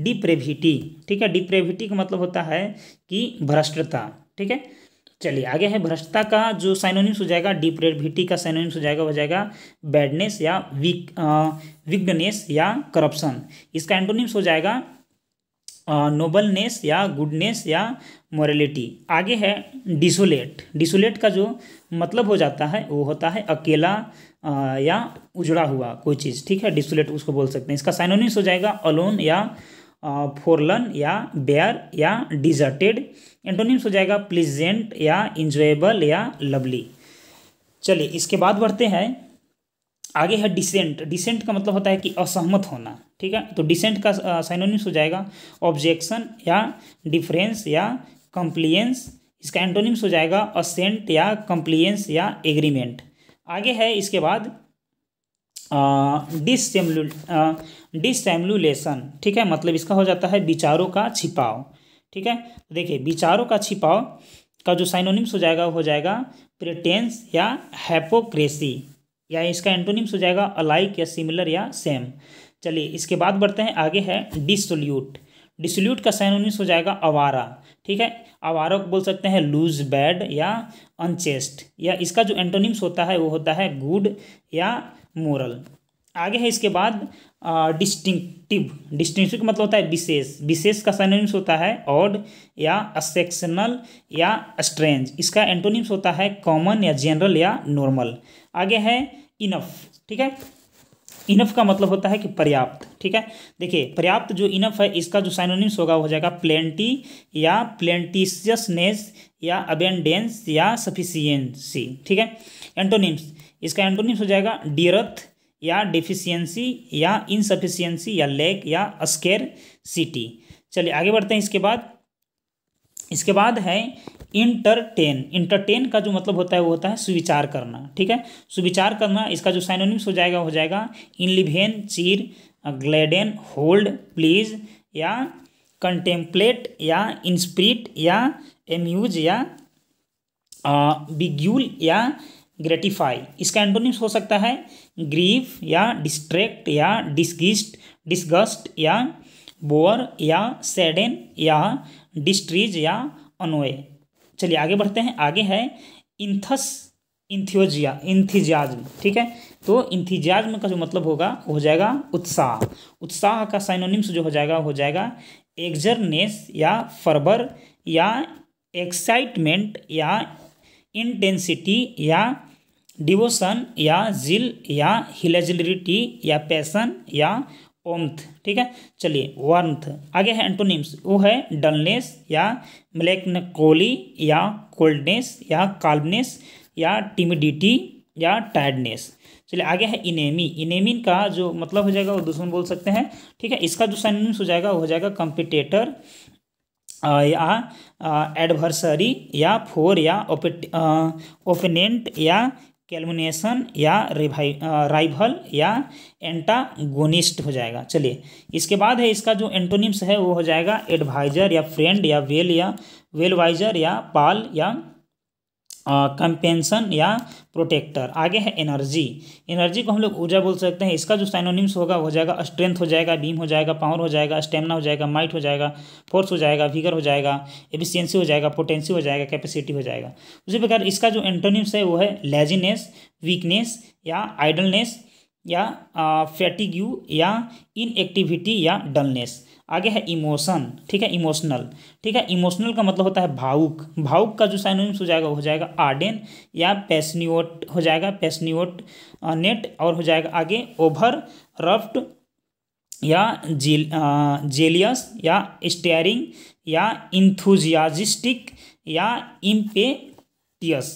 डिप्रेविटी ठीक है डिप्रेविटी का मतलब होता है कि भ्रष्टता ठीक है चलिए आगे है भ्रष्टता का जो साइनोनिम्स हो जाएगा डिप्रेविटी का साइनोनिम्स हो जाएगा हो जाएगा बैडनेस या वीक विग्नेस या करप्शन इसका एंटोनिम्स हो जाएगा नोबलनेस या गुडनेस या मॉरेलीटी आगे है डिसोलेट डिसोलेट का जो मतलब हो जाता है वो होता है अकेला या उजड़ा हुआ कोई चीज़ ठीक है डिसोलेट उसको बोल सकते हैं इसका साइनोनिम्स हो जाएगा अलोन या फोरलन या बेयर या डिजर्टेड एंटोनिम्स हो जाएगा प्लीजेंट या इंजॉयबल या लवली चलिए इसके बाद बढ़ते हैं आगे है डिसेंट डिसेंट का मतलब होता है कि असहमत होना ठीक है तो डिसेंट का साइनोनिम्स हो जाएगा ऑब्जेक्शन या डिफरेंस या कंप्लियंस इसका एंटोनिम्स हो जाएगा असेंट या कंप्लियंस या एग्रीमेंट आगे है इसके बाद डिसम्लू डिसम्लूलेसन ठीक है मतलब इसका हो जाता है विचारों का छिपाव ठीक है तो देखिए विचारों का छिपाव का जो साइनोनिम्स हो जाएगा हो जाएगा प्रिटेंस या हैपोक्रेसी या इसका एंटोनिम्स हो जाएगा अलाइक या सिमिलर या सेम चलिए इसके बाद बढ़ते हैं आगे है डिसोल्यूट डिसोल्यूट का साइनोनिम्स हो जाएगा अवारा ठीक है आवारक बोल सकते हैं लूज बैड या अनचेस्ट या इसका जो एंटोनिम्स होता है वो होता है गुड या मोरल आगे है इसके बाद डिस्टिंक्टिव डिस्टिंक्टिव का मतलब होता है विशेष विशेष का सैनोनिम्स होता है ऑड या असेक्शनल या स्ट्रेंज इसका एंटोनिम्स होता है कॉमन या जनरल या नॉर्मल आगे है इनफ ठीक है इनफ का मतलब होता है कि पर्याप्त ठीक है देखिए पर्याप्त जो इनफ है इसका जो साइनोनिम्स होगा हो जाएगा प्लेंटी या प्लेंटिशियसनेस या अबेंडेंस या सफिशियंसी ठीक है एंटोनिम्स इसका एंटोनिम्स हो जाएगा डियरथ या डिफिशियंसी या इनसफिशियंसी या लेक या स्केर सिटी चलिए आगे बढ़ते हैं इसके बाद इसके बाद है इंटरटेन इंटरटेन का जो मतलब होता है वो होता है सुविचार करना ठीक है सुविचार करना इसका जो साइनोनिम्स हो जाएगा हो जाएगा enliven cheer gladden hold please या कंटेम्पलेट या इंस्प्रिट या एम्यूज या बिग्यूल या ग्रेटिफाई इसका एंटोनिम्स हो सकता है ग्रीफ या डिस्ट्रैक्ट या डिस्गिस्ट डिस्गस्ट या बोअर या सेडेन या डिस्ट्रीज या अनोए चलिए आगे बढ़ते हैं आगे है इंथस इंथियोजिया इंथिजाज्म ठीक है तो इंथिजाज्म का जो मतलब होगा हो जाएगा उत्साह उत्साह का साइनोनिम्स जो हो जाएगा हो जाएगा एग्जरनेस या फरबर या एक्साइटमेंट या इंटेंसिटी या डिवोशन या जिल या हिलेजिलिटी या पैसन या ओम्थ ठीक है चलिए वर्मथ आगे है एंटोनिम्स वो है डलनेस या मलेक्नकोली या कोल्डनेस या काल्बनेस या टिमिडिटी या टायर्डनेस चलिए आगे है इनेमी इनेमिन का जो मतलब हो जाएगा वो दुश्मन बोल सकते हैं ठीक है इसका जो साइनिम्स हो जाएगा वो हो जाएगा कंपिटेटर या एडवर्सरी या फोर या ओपेनेंट या कैलमिनेशन या राइवल या एंटागोनिस्ट हो जाएगा चलिए इसके बाद है इसका जो एंटोनिम्स है वो हो जाएगा एडवाइजर या फ्रेंड या वेल या वेलवाइजर या पाल या कंपेंसन या प्रोटेक्टर आगे है एनर्जी एनर्जी को हम लोग ऊर्जा बोल सकते हैं इसका जो साइनोनिम्स होगा हो जाएगा स्ट्रेंथ हो जाएगा बीम हो जाएगा पावर हो जाएगा स्टेमिना हो जाएगा माइट हो जाएगा फोर्स हो जाएगा विगर हो जाएगा एफिशियंसी हो जाएगा पोटेंसी हो जाएगा कैपेसिटी हो जाएगा उसी प्रकार इसका जो एंटोनिम्स है वो है लेजीनेस वीकनेस या आइडलनेस या फैटिग्यू या इनएक्टिविटी या डलनेस आगे है इमोशन ठीक है इमोशनल ठीक है इमोशनल का मतलब होता है भावुक भावुक का जो साइनोनिम्स हो जाएगा हो जाएगा आर्डेन या पैसनियोट हो जाएगा पैसनियोट नेट और हो जाएगा आगे ओभर रफ्ट या जेल जेलियस या स्टेयरिंग या इंथुजियाजिस्टिक या इम्पेटियस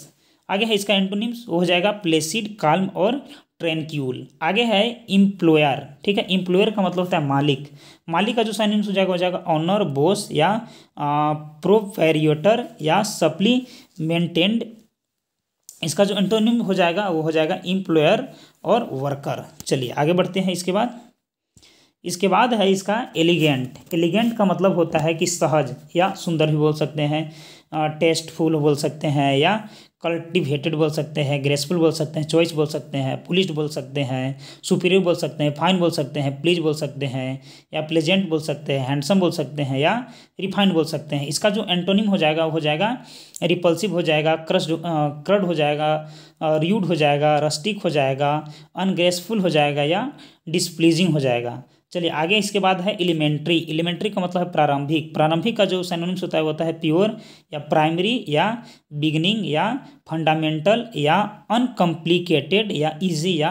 आगे है इसका एंटोनिम्स वो हो जाएगा प्लेसिड काल्म और ट्रेनक्यूल आगे है इम्प्लॉयर ठीक है इम्प्लॉयर का मतलब होता है मालिक मालिक का जो साइन इन हो जाएगा हो जाएगा ऑनर बोस या प्रोफेरियोटर या सप्लीमेंटेंड इसका जो एंटोनिम हो जाएगा वो हो जाएगा इम्प्लॉयर और वर्कर चलिए आगे बढ़ते हैं इसके बाद इसके बाद है इसका एलिगेंट एलिगेंट का मतलब होता है कि सहज या सुंदर भी बोल सकते हैं टेस्टफुल बोल सकते हैं या कल्टिवेटेड बोल सकते हैं ग्रेसफुल बोल सकते हैं चॉइस बोल सकते हैं पुलिस्ड बोल सकते हैं सुपीरियर बोल सकते हैं फाइन बोल सकते हैं प्लीज बोल सकते हैं या प्लेजेंट बोल सकते हैं हैंडसम बोल सकते हैं या रिफाइंड बोल सकते हैं इसका जो एंटोनिम हो जाएगा वो हो जाएगा रिपल्सिव हो जाएगा क्रश क्रड हो जाएगा र्यूड हो जाएगा रस्टिक हो जाएगा अनग्रेसफुल हो जाएगा या डिसप्लीजिंग हो जाएगा चलिए आगे इसके बाद है एलिमेंट्री एलिमेंट्री का मतलब है प्रारंभिक प्रारंभिक का जो सैनोनिम्स होता है होता है प्योर या प्राइमरी या बिगनिंग या फंडामेंटल या अनकम्प्लिकेटेड या इजी या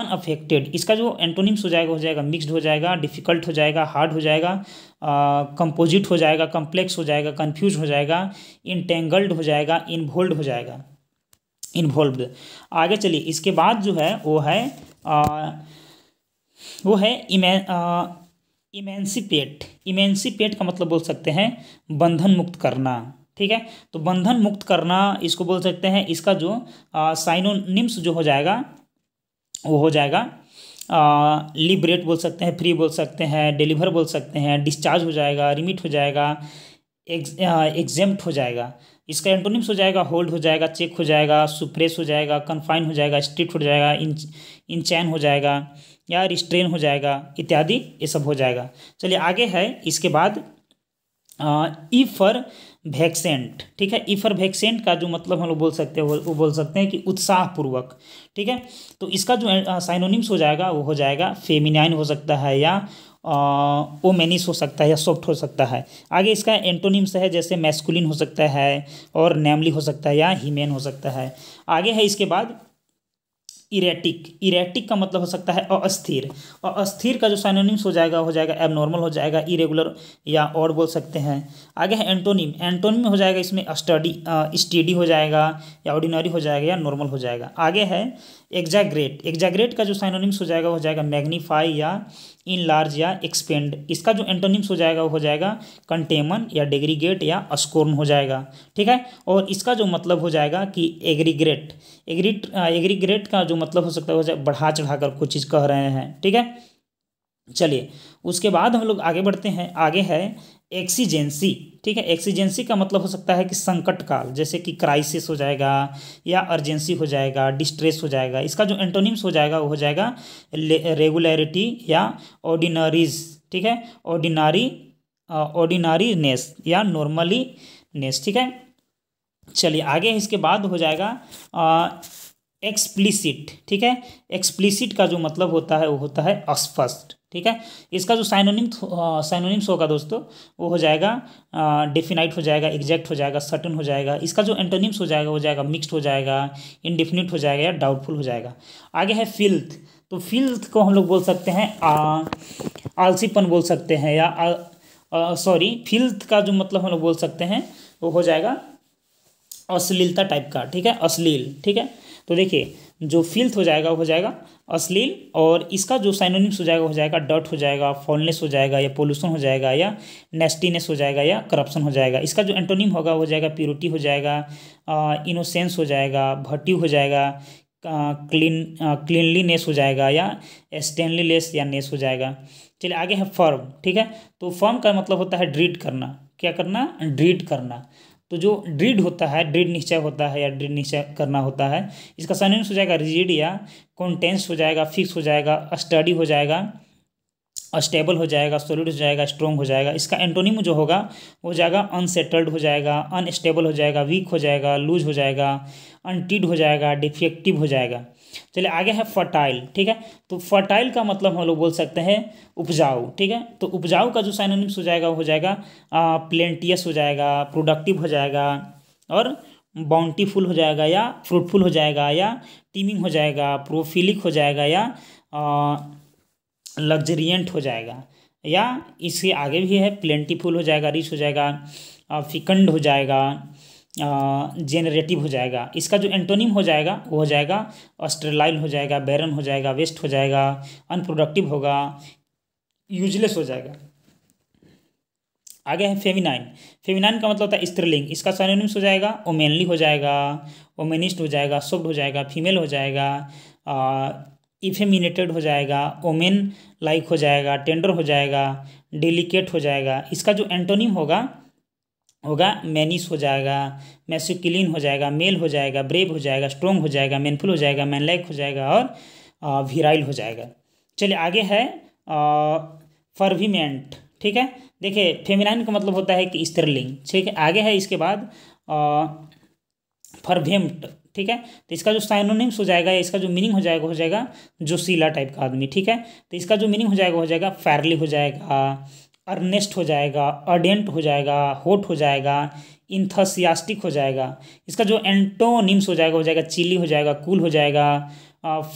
अनअफेक्टेड इसका जो एंटोनिम्स हो जाएगा हो जाएगा मिक्सड हो जाएगा डिफिकल्ट हो जाएगा हार्ड हो जाएगा कंपोजिट हो जाएगा कम्प्लेक्स हो जाएगा कन्फ्यूज हो जाएगा इंटेंगल्ड हो जाएगा इन्वोल्ड हो जाएगा इन्वॉल्व आगे चलिए इसके बाद जो है वो है वो है इमें इमेंसिपेट इमेंसिपेट का मतलब बोल सकते हैं बंधन मुक्त करना ठीक है तो बंधन मुक्त करना इसको बोल सकते हैं इसका जो साइनोनिम्स जो हो जाएगा वो हो जाएगा लिबरेट बोल सकते हैं फ्री बोल सकते हैं डिलीवर बोल सकते हैं डिस्चार्ज हो जाएगा रिमिट हो जाएगा एग्जेम्प्ट हो जाएगा इसका एंटोनिम्स हो जाएगा होल्ड हो जाएगा चेक हो जाएगा सुप्रेस हो जाएगा कन्फाइन हो जाएगा स्ट्रिक्ट हो जाएगा इन इंचैन हो जाएगा या रिस्ट्रेन हो जाएगा इत्यादि ये सब हो जाएगा चलिए आगे है इसके बाद ई फॉर वैक्सेंट ठीक है ई फॉर वैक्सेंट का जो मतलब हम लोग बोल सकते हैं वो बोल सकते हैं कि उत्साहपूर्वक ठीक है तो इसका जो साइनोनिम्स हो जाएगा वो हो जाएगा फेमिनाइन हो सकता है या ओमेनिस हो सकता है या सॉफ्ट हो सकता है आगे इसका एंटोनिम्स है जैसे मैस्कुलिन हो सकता है और नेमली हो सकता है या हीमेन हो सकता है आगे है इसके बाद इरेटिक इरेटिक का मतलब हो सकता है अस्थिर और अस्थिर का जो साइनोनिम्स हो जाएगा हो जाएगा एबनॉर्मल हो जाएगा इरेगुलर या और बोल सकते हैं आगे है एंटोनिम एंटोनिम हो जाएगा इसमें स्टडी स्टडी हो जाएगा या ऑर्डिनरी हो जाएगा या नॉर्मल हो जाएगा आगे है एग्जैग्रेट एग्जैग्रेट का जो साइनोनिम्स हो जाएगा हो जाएगा मैग्नीफाई या इन लार्ज या एक्सपेंड इसका जो एंटोनिम्स हो जाएगा वो हो जाएगा कंटेमन या डेग्रीगेट या अस्कोर्न हो जाएगा ठीक है और इसका जो मतलब हो जाएगा कि एग्रीग्रेट एग्रीट एग्रीग्रेट का जो मतलब हो सकता है वो जाए बढ़ा चढ़ाकर कुछ चीज़ कह रहे हैं ठीक है चलिए उसके बाद हम लोग आगे बढ़ते हैं आगे है एक्सीजेंसी ठीक है एक्सीजेंसी का मतलब हो सकता है कि संकट काल जैसे कि क्राइसिस हो जाएगा या अर्जेंसी हो जाएगा डिस्ट्रेस हो जाएगा इसका जो एंटोनिम्स हो जाएगा वो हो जाएगा रेगुलरिटी या ऑर्डिनरीज ठीक है ऑर्डिनारी नेस या नॉर्मली नेस ठीक है चलिए आगे इसके बाद हो जाएगा एक्सप्लिसिट ठीक है एक्सप्लिसिट का जो मतलब होता है वो होता है अस्पष्ट ठीक है इसका जो साइनोनिम साइनोनिम्स होगा दोस्तों वो हो जाएगा डेफिनाइट हो जाएगा एग्जैक्ट हो जाएगा सर्टन हो जाएगा इसका जो एंटोनिम्स हो जाएगा हो जाएगा मिक्स्ड हो जाएगा इनडिफिनिट हो जाएगा या डाउटफुल हो जाएगा आगे है फिल्थ तो फिल्थ को हम लोग बोल सकते हैं आलसीपन बोल सकते हैं या सॉरी फिल्थ का जो मतलब हम लोग बोल सकते हैं वो हो जाएगा अश्लीलता टाइप का ठीक है अश्लील ठीक है तो देखिए जो फिल्थ हो जाएगा वो हो जाएगा अश्लील और इसका जो साइनोनिम्स हो जाएगा हो जाएगा डट हो जाएगा फॉलनेस हो जाएगा या पोल्यूशन हो जाएगा या नेस्टीनेस हो जाएगा या करप्शन हो जाएगा इसका जो एंटोनिम होगा हो जाएगा प्योरिटी हो जाएगा इनोसेंस हो जाएगा भट्टी हो जाएगा क्लीन क्लीनलीनेस हो जाएगा या स्टेनलीस या नेस हो जाएगा चलिए आगे है फर्म ठीक है तो फर्म का मतलब होता है ड्रीड करना क्या करना ड्रीड करना तो जो ड्रिड होता है ड्रिड निश्चय होता है या ड्रिड निश्चय करना होता है इसका सनेंस हो जाएगा रिजिड या कॉन्टेंस हो जाएगा फिक्स हो जाएगा स्टडी हो जाएगा स्टेबल हो जाएगा सॉलिड हो जाएगा स्ट्रॉन्ग हो जाएगा इसका एंटोनिम जो होगा हो जाएगा अनसेटल्ड हो जाएगा अनस्टेबल हो जाएगा वीक हो जाएगा लूज हो जाएगा अनटिड हो जाएगा डिफेक्टिव हो जाएगा चलिए आगे है फर्टाइल ठीक है तो फर्टाइल का मतलब हम लोग बोल सकते हैं उपजाऊ ठीक है तो उपजाऊ का जो साइनोनिम्स हो जाएगा हो जाएगा प्लेंटियस हो जाएगा प्रोडक्टिव हो जाएगा और बाउंटीफुल हो जाएगा या फ्रूटफुल हो जाएगा या टीमिंग हो जाएगा प्रोफिलिक हो जाएगा या लग्जरियंट हो जाएगा या इससे आगे भी है प्लेंटीफुल हो जाएगा रिच हो जाएगा फिकंड हो जाएगा जेनरेटिव हो जाएगा इसका जो एंटोनिम हो जाएगा वो हो जाएगा ऑस्ट्रेलाइल हो जाएगा बैरन हो जाएगा वेस्ट हो जाएगा अनप्रोडक्टिव होगा यूजलेस हो जाएगा आगे है फेमिनाइन फेमिनाइन का मतलब होता है स्त्रीलिंग इसका सोनिम्स हो जाएगा ओमेनली हो जाएगा ओमेनिस्ट हो जाएगा सोब्ड हो जाएगा फीमेल हो जाएगा इफेमिनेटेड हो जाएगा ओमेन लाइक हो जाएगा टेंडर हो जाएगा डेलिकेट हो जाएगा इसका जो एंटोनिम होगा होगा मैनिस हो जाएगा मैसिक्लिन हो जाएगा मेल हो जाएगा ब्रेव हो जाएगा स्ट्रोंग हो जाएगा मैनफुल हो जाएगा मैनलाइक हो जाएगा और वीराइल हो जाएगा चलिए आगे है फर्विमेंट ठीक है देखिए फेमिनाइन का मतलब होता है कि स्त्रीलिंग ठीक है आगे है इसके बाद फर्भेम्ट ठीक है तो इसका जो साइनोनिम्स हो जाएगा इसका जो मीनिंग हो जाएगा हो जाएगा जोशीला टाइप का आदमी ठीक है तो इसका जो मीनिंग हो जाएगा हो जाएगा फैरली हो जाएगा अर्नेस्ट हो जाएगा अर्डेंट हो जाएगा होट हो जाएगा इंथसियास्टिक हो जाएगा इसका जो एंटोनिम्स हो जाएगा हो जाएगा चिली हो जाएगा कूल हो जाएगा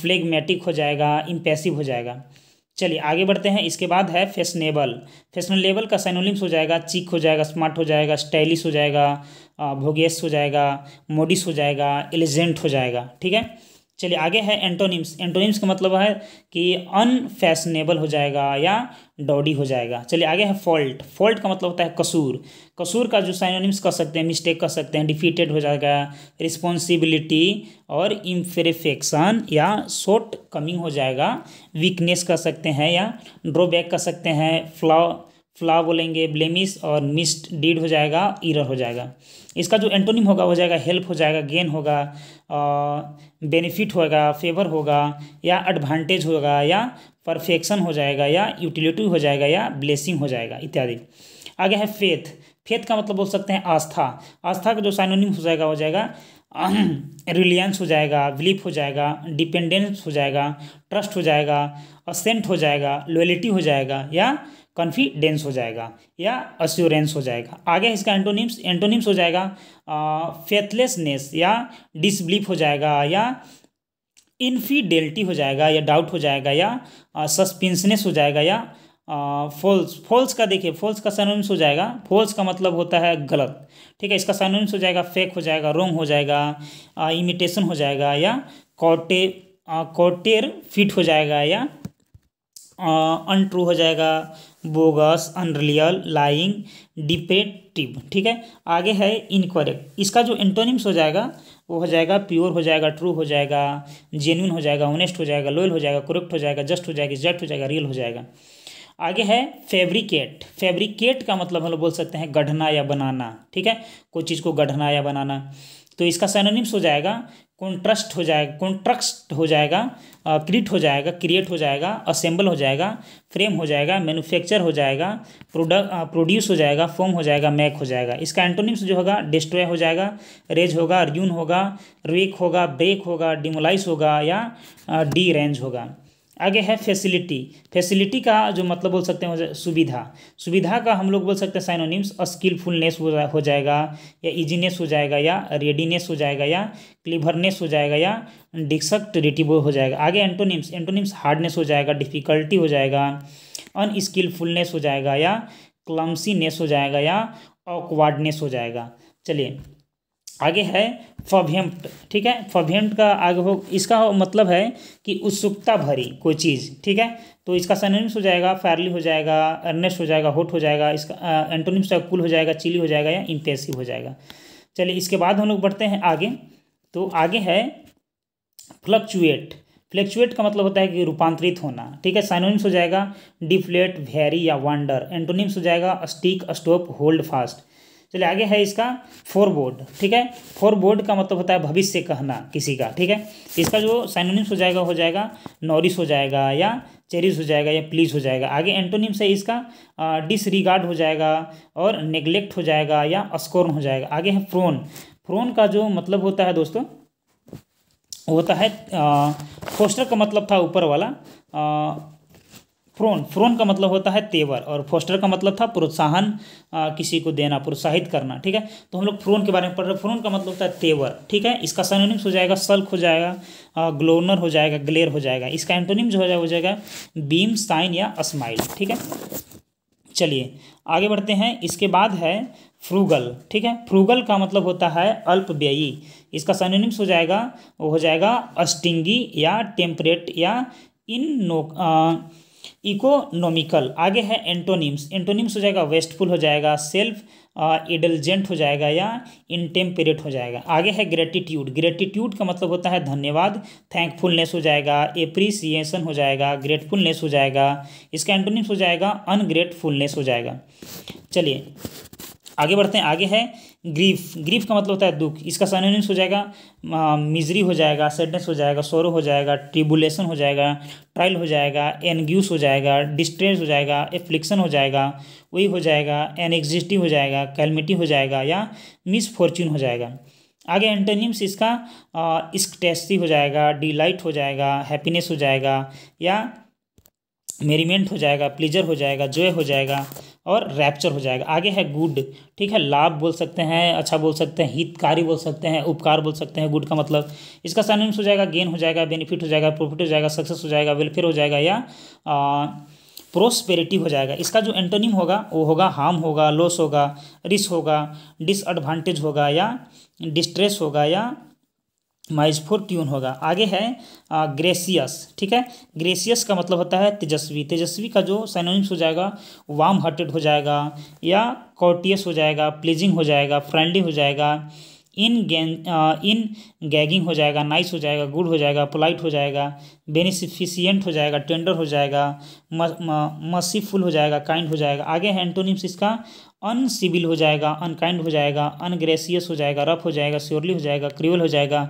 फ्लेगमेटिक हो जाएगा इम्पेसिव हो जाएगा चलिए आगे बढ़ते हैं इसके बाद है फैशनेबल फैशनेबल का साइनोलिम्स हो जाएगा चिक हो जाएगा स्मार्ट हो जाएगा स्टाइलिश हो जाएगा भोगेस हो जाएगा मोडिस हो जाएगा एलिजेंट हो जाएगा ठीक है चलिए आगे है एंटोनिम्स एंटोनिम्स का मतलब है कि अनफैशनेबल हो जाएगा या डॉडी हो जाएगा चलिए आगे है फॉल्ट फॉल्ट का मतलब होता है कसूर कसूर का जो साइनोनिम्स कर सकते हैं मिस्टेक कर सकते हैं डिफीटेड हो जाएगा रिस्पॉन्सिबिलिटी और इम्पेरिफेक्शन या शॉर्ट कमिंग हो जाएगा वीकनेस कर सकते हैं या ड्रॉबैक कर सकते हैं फ्लॉ फ्ला बोलेंगे ब्लेमिस और मिस्ड डीड हो जाएगा इरर हो जाएगा इसका जो एंटोनिम होगा हो जाएगा हेल्प हो जाएगा गेन होगा बेनिफिट होगा फेवर होगा या एडवांटेज होगा या परफेक्शन हो जाएगा या यूटिलिटी हो जाएगा या ब्लेसिंग हो जाएगा इत्यादि आगे है फेथ फेथ का मतलब बोल सकते हैं आस्था आस्था का जो साइनोनिम हो जाएगा हो जाएगा रिलियंस हो जाएगा बिलीफ हो जाएगा डिपेंडेंस हो जाएगा ट्रस्ट हो जाएगा असेंट हो जाएगा लोयलिटी हो जाएगा या कॉन्फिडेंस हो जाएगा या अश्योरेंस हो जाएगा आगे इसका एंटोनिम्स एंटोनिम्स हो जाएगा फेथलेसनेस या डिसबिलीफ हो जाएगा या इनफीडेल्टी हो जाएगा या डाउट हो जाएगा या सस्पेंसनेस हो जाएगा या फॉल्स फॉल्स का देखिए फॉल्स का सैनोनिम्स हो जाएगा फॉल्स का मतलब होता है गलत ठीक है इसका सैनोनिम्स हो जाएगा फेक हो जाएगा रोंग हो जाएगा इमिटेशन हो जाएगा या कॉटे कॉटेर फिट हो जाएगा या अनट्रू हो जाएगा बोगस अनरियल लाइंग डिपेटिव ठीक है आगे है इनकोरेक्ट इसका जो एंटोनिम्स हो जाएगा वो हो जाएगा प्योर हो जाएगा ट्रू हो जाएगा जेन्यून हो जाएगा ऑनेस्ट हो जाएगा लोयल हो जाएगा करेक्ट हो जाएगा जस्ट हो जाएगा जट हो जाएगा रियल हो जाएगा आगे है फेब्रिकेट फेब्रिकेट का मतलब हम लोग बोल सकते हैं गढ़ना या बनाना ठीक है कोई चीज़ को गढ़ना या बनाना तो इसका सैनोनिम्स हो जाएगा कॉन्ट्रस्ट हो जाएगा कॉन्ट्रस्ट हो जाएगा क्रिएट हो जाएगा क्रिएट हो जाएगा असेंबल हो जाएगा फ्रेम हो जाएगा मैन्युफैक्चर हो जाएगा प्रोडक्ट प्रोड्यूस हो जाएगा फॉर्म हो जाएगा मैक हो जाएगा इसका एंटोनिम्स जो होगा डिस्ट्रॉय हो जाएगा रेज होगा रून होगा रेक होगा ब्रेक होगा डिमोलाइज होगा या डी रेंज होगा आगे है फैसिलिटी फैसिलिटी का जो मतलब बोल सकते हैं सुविधा सुविधा का हम लोग बोल सकते हैं साइनोनिम्स स्किलफुलनेस हो जाएगा या इजीनेस हो जाएगा या रेडीनेस हो जाएगा या क्लिवरनेस हो जाएगा या डिक्सक्टिविटी हो जाएगा आगे एंटोनिम्स एंटोनिम्स हार्डनेस हो जाएगा डिफिकल्टी हो जाएगा अनस्किलफुलनेस हो जाएगा या क्लम्सीनेस हो जाएगा या ऑकवर्डनेस हो जाएगा चलिए आगे है फभ्यम्ट ठीक है फभ्यम्ट का आगे हो इसका हो, मतलब है कि उत्सुकता भरी कोई चीज़ ठीक है तो इसका सनोनिम्स हो जाएगा फैरली हो जाएगा अर्नेस्ट हो जाएगा होट हो जाएगा इसका एंटोनिम्स का कुल हो जाएगा चिली हो जाएगा या इंटेंसिव हो जाएगा चलिए इसके बाद हम लोग बढ़ते हैं आगे तो आगे है फ्लक्चुएट फ्लक्चुएट का मतलब होता है कि रूपांतरित होना ठीक है साइनोनिम्स हो जाएगा डिफ्लेट वेरी या वांडर एंटोनिम्स हो जाएगा स्टिक स्टोप होल्ड फास्ट चलिए तो आगे है इसका फोर बोर्ड ठीक है फोर बोर्ड का मतलब होता है भविष्य कहना किसी का ठीक है इसका जो साइनोनिम्स हो जाएगा हो जाएगा नॉरिस हो जाएगा या चेरिस हो जाएगा या प्लीज हो जाएगा आगे एंटोनिम्स है इसका डिसरिगार्ड हो जाएगा और नेग्लेक्ट हो जाएगा या अस्कोर्न हो जाएगा आगे है फ्रोन फ्रोन का जो मतलब होता है दोस्तों होता है फोस्टर का मतलब था ऊपर वाला फ्रोन फ्रोन का मतलब होता है तेवर और फोस्टर का मतलब था प्रोत्साहन किसी को देना प्रोत्साहित करना ठीक है तो हम लोग फ्रोन के बारे में पढ़ रहे हैं फ्रोन का मतलब होता है तेवर ठीक है इसका सनोनिम्स हो जाएगा सल्क हो जाएगा ग्लोनर हो जाएगा ग्लेयर हो जाएगा इसका एंटोनिम जो हो जाएगा हो जाएगा बीम साइन या स्माइल ठीक है चलिए आगे बढ़ते हैं इसके बाद है फ्रूगल ठीक है फ्रूगल का मतलब होता है अल्प व्ययी इसका सनोनिम्स हो जाएगा वो हो जाएगा अस्टिंगी या टेम्परेट या इन नो आ, इकोनॉमिकल आगे है एंटोनिम्स एंटोनिम्स हो जाएगा वेस्टफुल हो जाएगा सेल्फ एडलजेंट हो जाएगा या इनटेम्परेट हो जाएगा आगे है ग्रेटिट्यूड ग्रेटिट्यूड का मतलब होता है धन्यवाद थैंकफुलनेस हो जाएगा एप्रिसिएशन हो जाएगा ग्रेटफुलनेस हो जाएगा इसका एंटोनिम्स हो जाएगा अनग्रेटफुलनेस हो जाएगा चलिए आगे बढ़ते हैं आगे है ग्रीफ ग्रीफ का मतलब होता है दुख इसका सनोनिम्स हो जाएगा मिजरी हो जाएगा सैडनेस हो जाएगा सोरो हो जाएगा ट्रिबुलेशन हो जाएगा ट्रायल हो जाएगा एनग्यूस हो जाएगा डिस्ट्रेस हो जाएगा एफ्लिक्शन हो जाएगा वही हो जाएगा एनएग्जिस्टिव हो जाएगा कैलमिटी हो जाएगा या मिसफॉर्चून हो जाएगा आगे एंटोनिम्स इसका इस्कटेस्टी हो जाएगा डिलाइट हो जाएगा हैप्पीनेस हो जाएगा या मेरीमेंट हो जाएगा प्लीजर हो जाएगा जोए हो जाएगा और रैप्चर हो जाएगा आगे है गुड ठीक है लाभ बोल सकते हैं अच्छा बोल सकते हैं हितकारी बोल सकते हैं उपकार बोल सकते हैं गुड का मतलब इसका सैनिम्स हो जाएगा गेन हो जाएगा बेनिफिट हो जाएगा प्रॉफिट हो जाएगा सक्सेस हो जाएगा वेलफेयर हो जाएगा या आ, प्रोस्पेरिटी हो जाएगा इसका जो एंटोनिम होगा वो होगा हार्म होगा लॉस होगा रिस होगा डिसएडवांटेज होगा या डिस्ट्रेस होगा या माइज फोर ट्यून होगा आगे है आ, ग्रेसियस ठीक है ग्रेसियस का मतलब होता है तेजस्वी तेजस्वी का जो साइनोनिम्स हो जाएगा वार्म हार्टेड हो जाएगा या कॉटियस हो जाएगा प्लीजिंग हो जाएगा फ्रेंडली हो जाएगा इन गें इन गैगिंग हो जाएगा नाइस हो जाएगा गुड हो जाएगा पोलाइट हो जाएगा बेनिफिशियंट हो जाएगा टेंडर हो जाएगा मसीफुल हो जाएगा काइंड हो जाएगा आगे है एंटोनिम्स इसका अनसिविल हो जाएगा अनकाइंड हो जाएगा अनग्रेसियस हो जाएगा रफ हो जाएगा स्योरली हो जाएगा क्रिवल हो जाएगा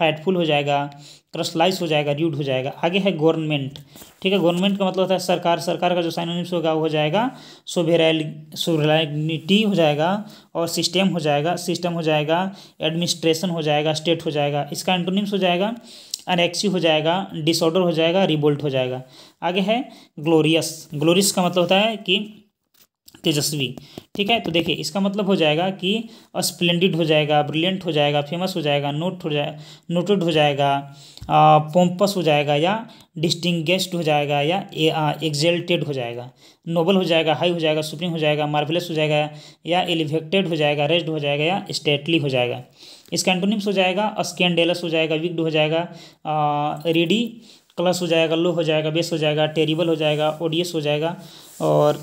हाइटफुल हो जाएगा क्रसलाइस हो जाएगा र्यूड हो जाएगा आगे है गवर्नमेंट ठीक है गवर्नमेंट का मतलब होता है सरकार सरकार का जो साइनोनिम्स होगा हो जाएगा सोवेराइल सोवेराइनिटी हो जाएगा और सिस्टम हो जाएगा सिस्टम हो जाएगा एडमिनिस्ट्रेशन हो जाएगा स्टेट हो जाएगा इसका एंटोनिम्स हो जाएगा अनएक्सी हो जाएगा डिसऑर्डर हो जाएगा रिबोल्ट हो जाएगा आगे है ग्लोरियस ग्लोरियस का मतलब होता है कि तेजस्वी ठीक है तो देखिए इसका मतलब हो जाएगा कि स्प्लेंडिड हो जाएगा ब्रिलियंट हो जाएगा फेमस हो जाएगा नोट हो जाए नोटेड हो जाएगा पोम्पस हो जाएगा या डिस्टिंगेस्ट हो जाएगा या एग्जेल्टेड हो जाएगा नोबल हो जाएगा हाई हो जाएगा सुप्रीम हो जाएगा मार्वलस हो जाएगा या एलिवेटेड हो जाएगा रेस्ड हो जाएगा या स्टेटली हो जाएगा इसका एंटोनिम्स हो जाएगा स्कैंडेलस हो जाएगा विग्ड हो जाएगा रेडी क्लस हो जाएगा लो हो जाएगा बेस हो जाएगा टेरिबल हो जाएगा ओडियस हो जाएगा और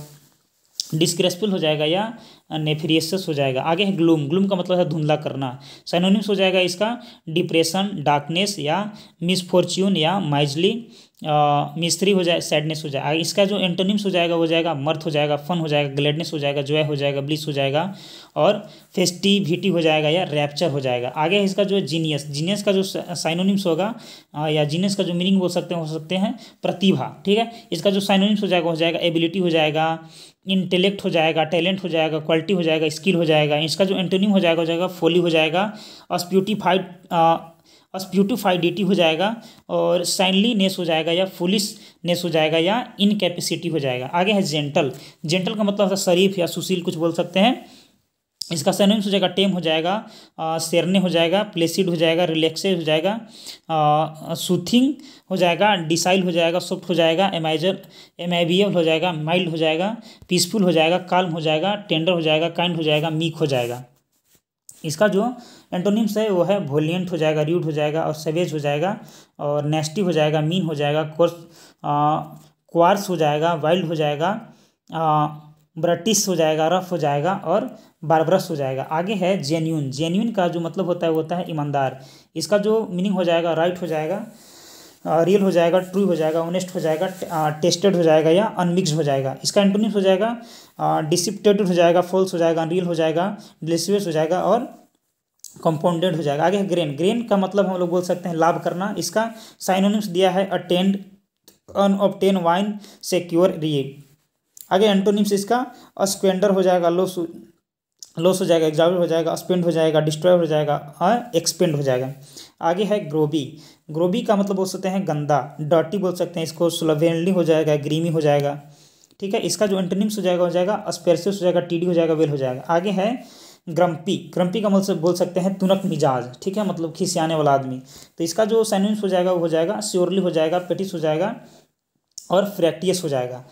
डिस्ग्रेसफुल हो जाएगा या नेफेरियसस हो जाएगा आगे है ग्लूम ग्लूम का मतलब है धुंधला करना सैनोनिम्स हो जाएगा इसका डिप्रेशन डार्कनेस या मिसफॉर्च्यून या माइजली मिस्त्री हो जाए सैडनेस हो जाए इसका जो एंटोनिम्स हो जाएगा वो जाएगा मर्थ हो जाएगा फन हो जाएगा ग्लेडनेस हो जाएगा जॉय हो जाएगा ब्लिस हो जाएगा और फेस्टिविटी हो जाएगा या रैप्चर हो जाएगा आगे है इसका जो जीनियस जीनियस का जो साइनोनिम्स होगा या जीनियस का जो मीनिंग बोल सकते हैं हो सकते हैं प्रतिभा ठीक है इसका जो साइनोनिम्स हो जाएगा हो जाएगा एबिलिटी हो जाएगा इंटेलेक्ट हो जाएगा टैलेंट हो जाएगा क्वालिटी हो जाएगा स्किल हो जाएगा इसका जो एंटोनिम हो जाएगा हो जाएगा फोली हो जाएगा अस्प्यूटिफाइड अस्प्यूटिफाइडिटी uh, हो जाएगा और साइनलीनेस हो जाएगा या फुलिसनेस हो जाएगा या इनकेपेसिटी हो जाएगा आगे है जेंटल जेंटल का मतलब होता है शरीफ या सुशील कुछ बोल सकते हैं इसका सैनिम्स हो जाएगा टेम हो जाएगा सेरने हो जाएगा प्लेसिड हो जाएगा रिलैक्सेड हो जाएगा सूथिंग हो जाएगा डिसाइल हो जाएगा सॉफ्ट हो जाएगा एमाइजर एमाइबियल हो जाएगा माइल्ड हो जाएगा पीसफुल हो जाएगा काल्म हो जाएगा टेंडर हो जाएगा काइंड हो जाएगा मीक हो जाएगा इसका जो एंटोनिम्स है वो है वोलियंट हो जाएगा र्यूड हो जाएगा और सवेज हो जाएगा और नेस्टी हो जाएगा मीन हो जाएगा कोर्स क्वार्स हो जाएगा वाइल्ड हो जाएगा ब्रटिश हो जाएगा रफ हो जाएगा और बारबरस हो जाएगा आगे है जेन्यून जेन्यून का जो मतलब होता है वो होता है ईमानदार इसका जो मीनिंग हो जाएगा राइट हो जाएगा रियल हो जाएगा ट्रू हो जाएगा ऑनेस्ट हो जाएगा टेस्टेड हो जाएगा या अनमिक्स हो जाएगा इसका एंटोनिम्स हो जाएगा डिसिप्टेड हो जाएगा फॉल्स हो जाएगा अनरियल हो जाएगा डिलिशियस हो जाएगा और कंपाउंडेड हो जाएगा आगे है ग्रेन ग्रेन का मतलब हम लोग बोल सकते हैं लाभ करना इसका साइनोनिम्स दिया है अटेंड अन वाइन सिक्योर रिए आगे एंटोनिम्स इसका स्पेंडर हो जाएगा लॉस लॉस हो जाएगा एग्जावल हो जाएगा स्पेंड हो जाएगा डिस्ट्रॉय हो जाएगा और एक्सपेंड हो जाएगा आगे है ग्रोबी ग्रोबी का मतलब बोल सकते हैं गंदा डर्टी बोल सकते हैं इसको स्लोवेनली हो जाएगा ग्रीमी हो जाएगा ठीक है इसका जो एंटोनिम्स हो जाएगा हो जाएगा अस्पेरसिस हो जाएगा टीडी हो जाएगा वेल हो जाएगा आगे है ग्रम्पी ग्रम्पी का मतलब बोल सकते हैं तुनक मिजाज ठीक है मतलब खिसियाने वाला आदमी तो इसका जो सैनिम्स हो जाएगा वो हो जाएगा श्योरली हो जाएगा पेटिस हो जाएगा और फ्रैक्टियस हो जाएगा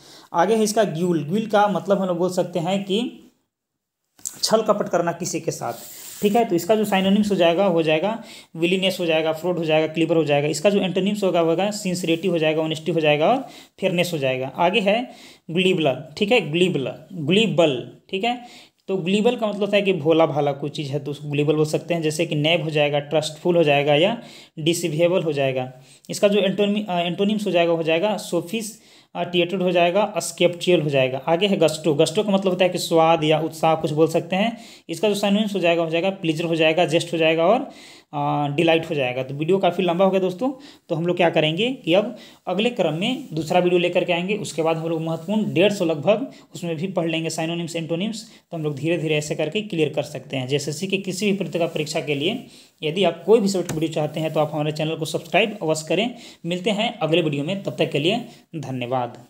आगे है इसका ग्यूल ग्यूल का मतलब हम लोग बोल सकते हैं कि छल कपट करना किसी के साथ ठीक है तो इसका जो साइनोनिम्स हो जाएगा हो जाएगा विलीनेस हो जाएगा फ्रॉड हो जाएगा क्लीबर हो जाएगा इसका जो एंटोनिम्स होगा वह सिंसरेटी हो जाएगा ऑनेस्टी हो जाएगा और फेयरनेस हो जाएगा आगे है ग्लीबल ठीक है ग्लीबल ग्लीबल ठीक है तो ग्लीबल का मतलब है कि भोला भाला कोई चीज़ है तो उसको ग्लीबल बोल सकते हैं जैसे कि नैब हो जाएगा ट्रस्टफुल हो जाएगा या डिसिवेबल हो जाएगा इसका जो एंटोनिम एंटोनिम्स हो जाएगा हो जाएगा सोफिस टीएटेड हो जाएगा अस्केप्टियल हो जाएगा आगे है गस्टो गस्टो का मतलब होता है कि स्वाद या उत्साह कुछ बोल सकते हैं इसका जो साइनोनिम्स हो जाएगा हो जाएगा प्लीजर हो जाएगा जेस्ट हो जाएगा और डिलाइट हो जाएगा तो वीडियो काफ़ी लंबा हो गया दोस्तों तो हम लोग क्या करेंगे कि अब अगले क्रम में दूसरा वीडियो लेकर के आएंगे उसके बाद हम लोग महत्वपूर्ण डेढ़ सौ लगभग उसमें भी पढ़ लेंगे साइनोनिम्स एंटोनिम्स तो हम लोग धीरे धीरे ऐसे करके क्लियर कर सकते हैं जैसे के किसी भी प्रतिका परीक्षा के लिए यदि आप कोई भी सब्जेक्ट वीडियो चाहते हैं तो आप हमारे चैनल को सब्सक्राइब अवश्य करें मिलते हैं अगले वीडियो में तब तक के लिए धन्यवाद